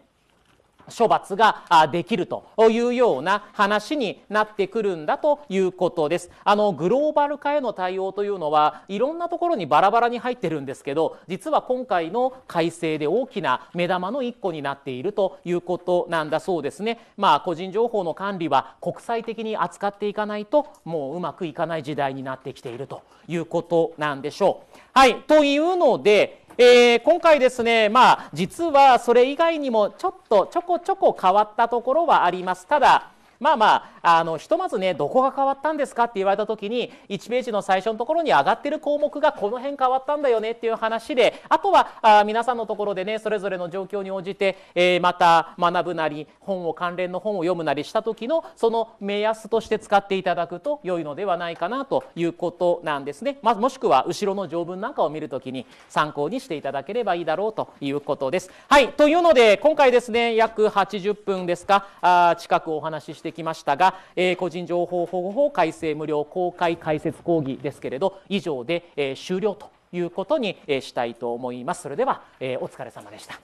処罰ができるというような話になってくるんだということです。あのグローバル化への対応というのはいろんなところにバラバラに入ってるんですけど実は今回の改正で大きな目玉の1個になっているということなんだそうですね。まあ、個人情報の管理は国際的に扱っていかないともううまくいかない時代になってきているということなんでしょう。はいというのでえー、今回ですね、まあ、実はそれ以外にもちょっとちょこちょこ変わったところはあります。ただ、まあまああのひとまずねどこが変わったんですかって言われたときに1ページの最初のところに上がってる項目がこの辺変わったんだよねっていう話であとはあ皆さんのところでねそれぞれの状況に応じて、えー、また学ぶなり本を関連の本を読むなりした時のその目安として使っていただくと良いのではないかなということなんですね。まあ、もしくは後ろの条文なんかを見るときに参考にしていただければいいだろうということです。はいというので今回ですね約80分ですかあ近くお話ししてってきましたが、えー、個人情報保護法改正無料公開解説講義ですけれど以上で、えー、終了ということに、えしたいと思います。それでは、えー、お疲れ様でした。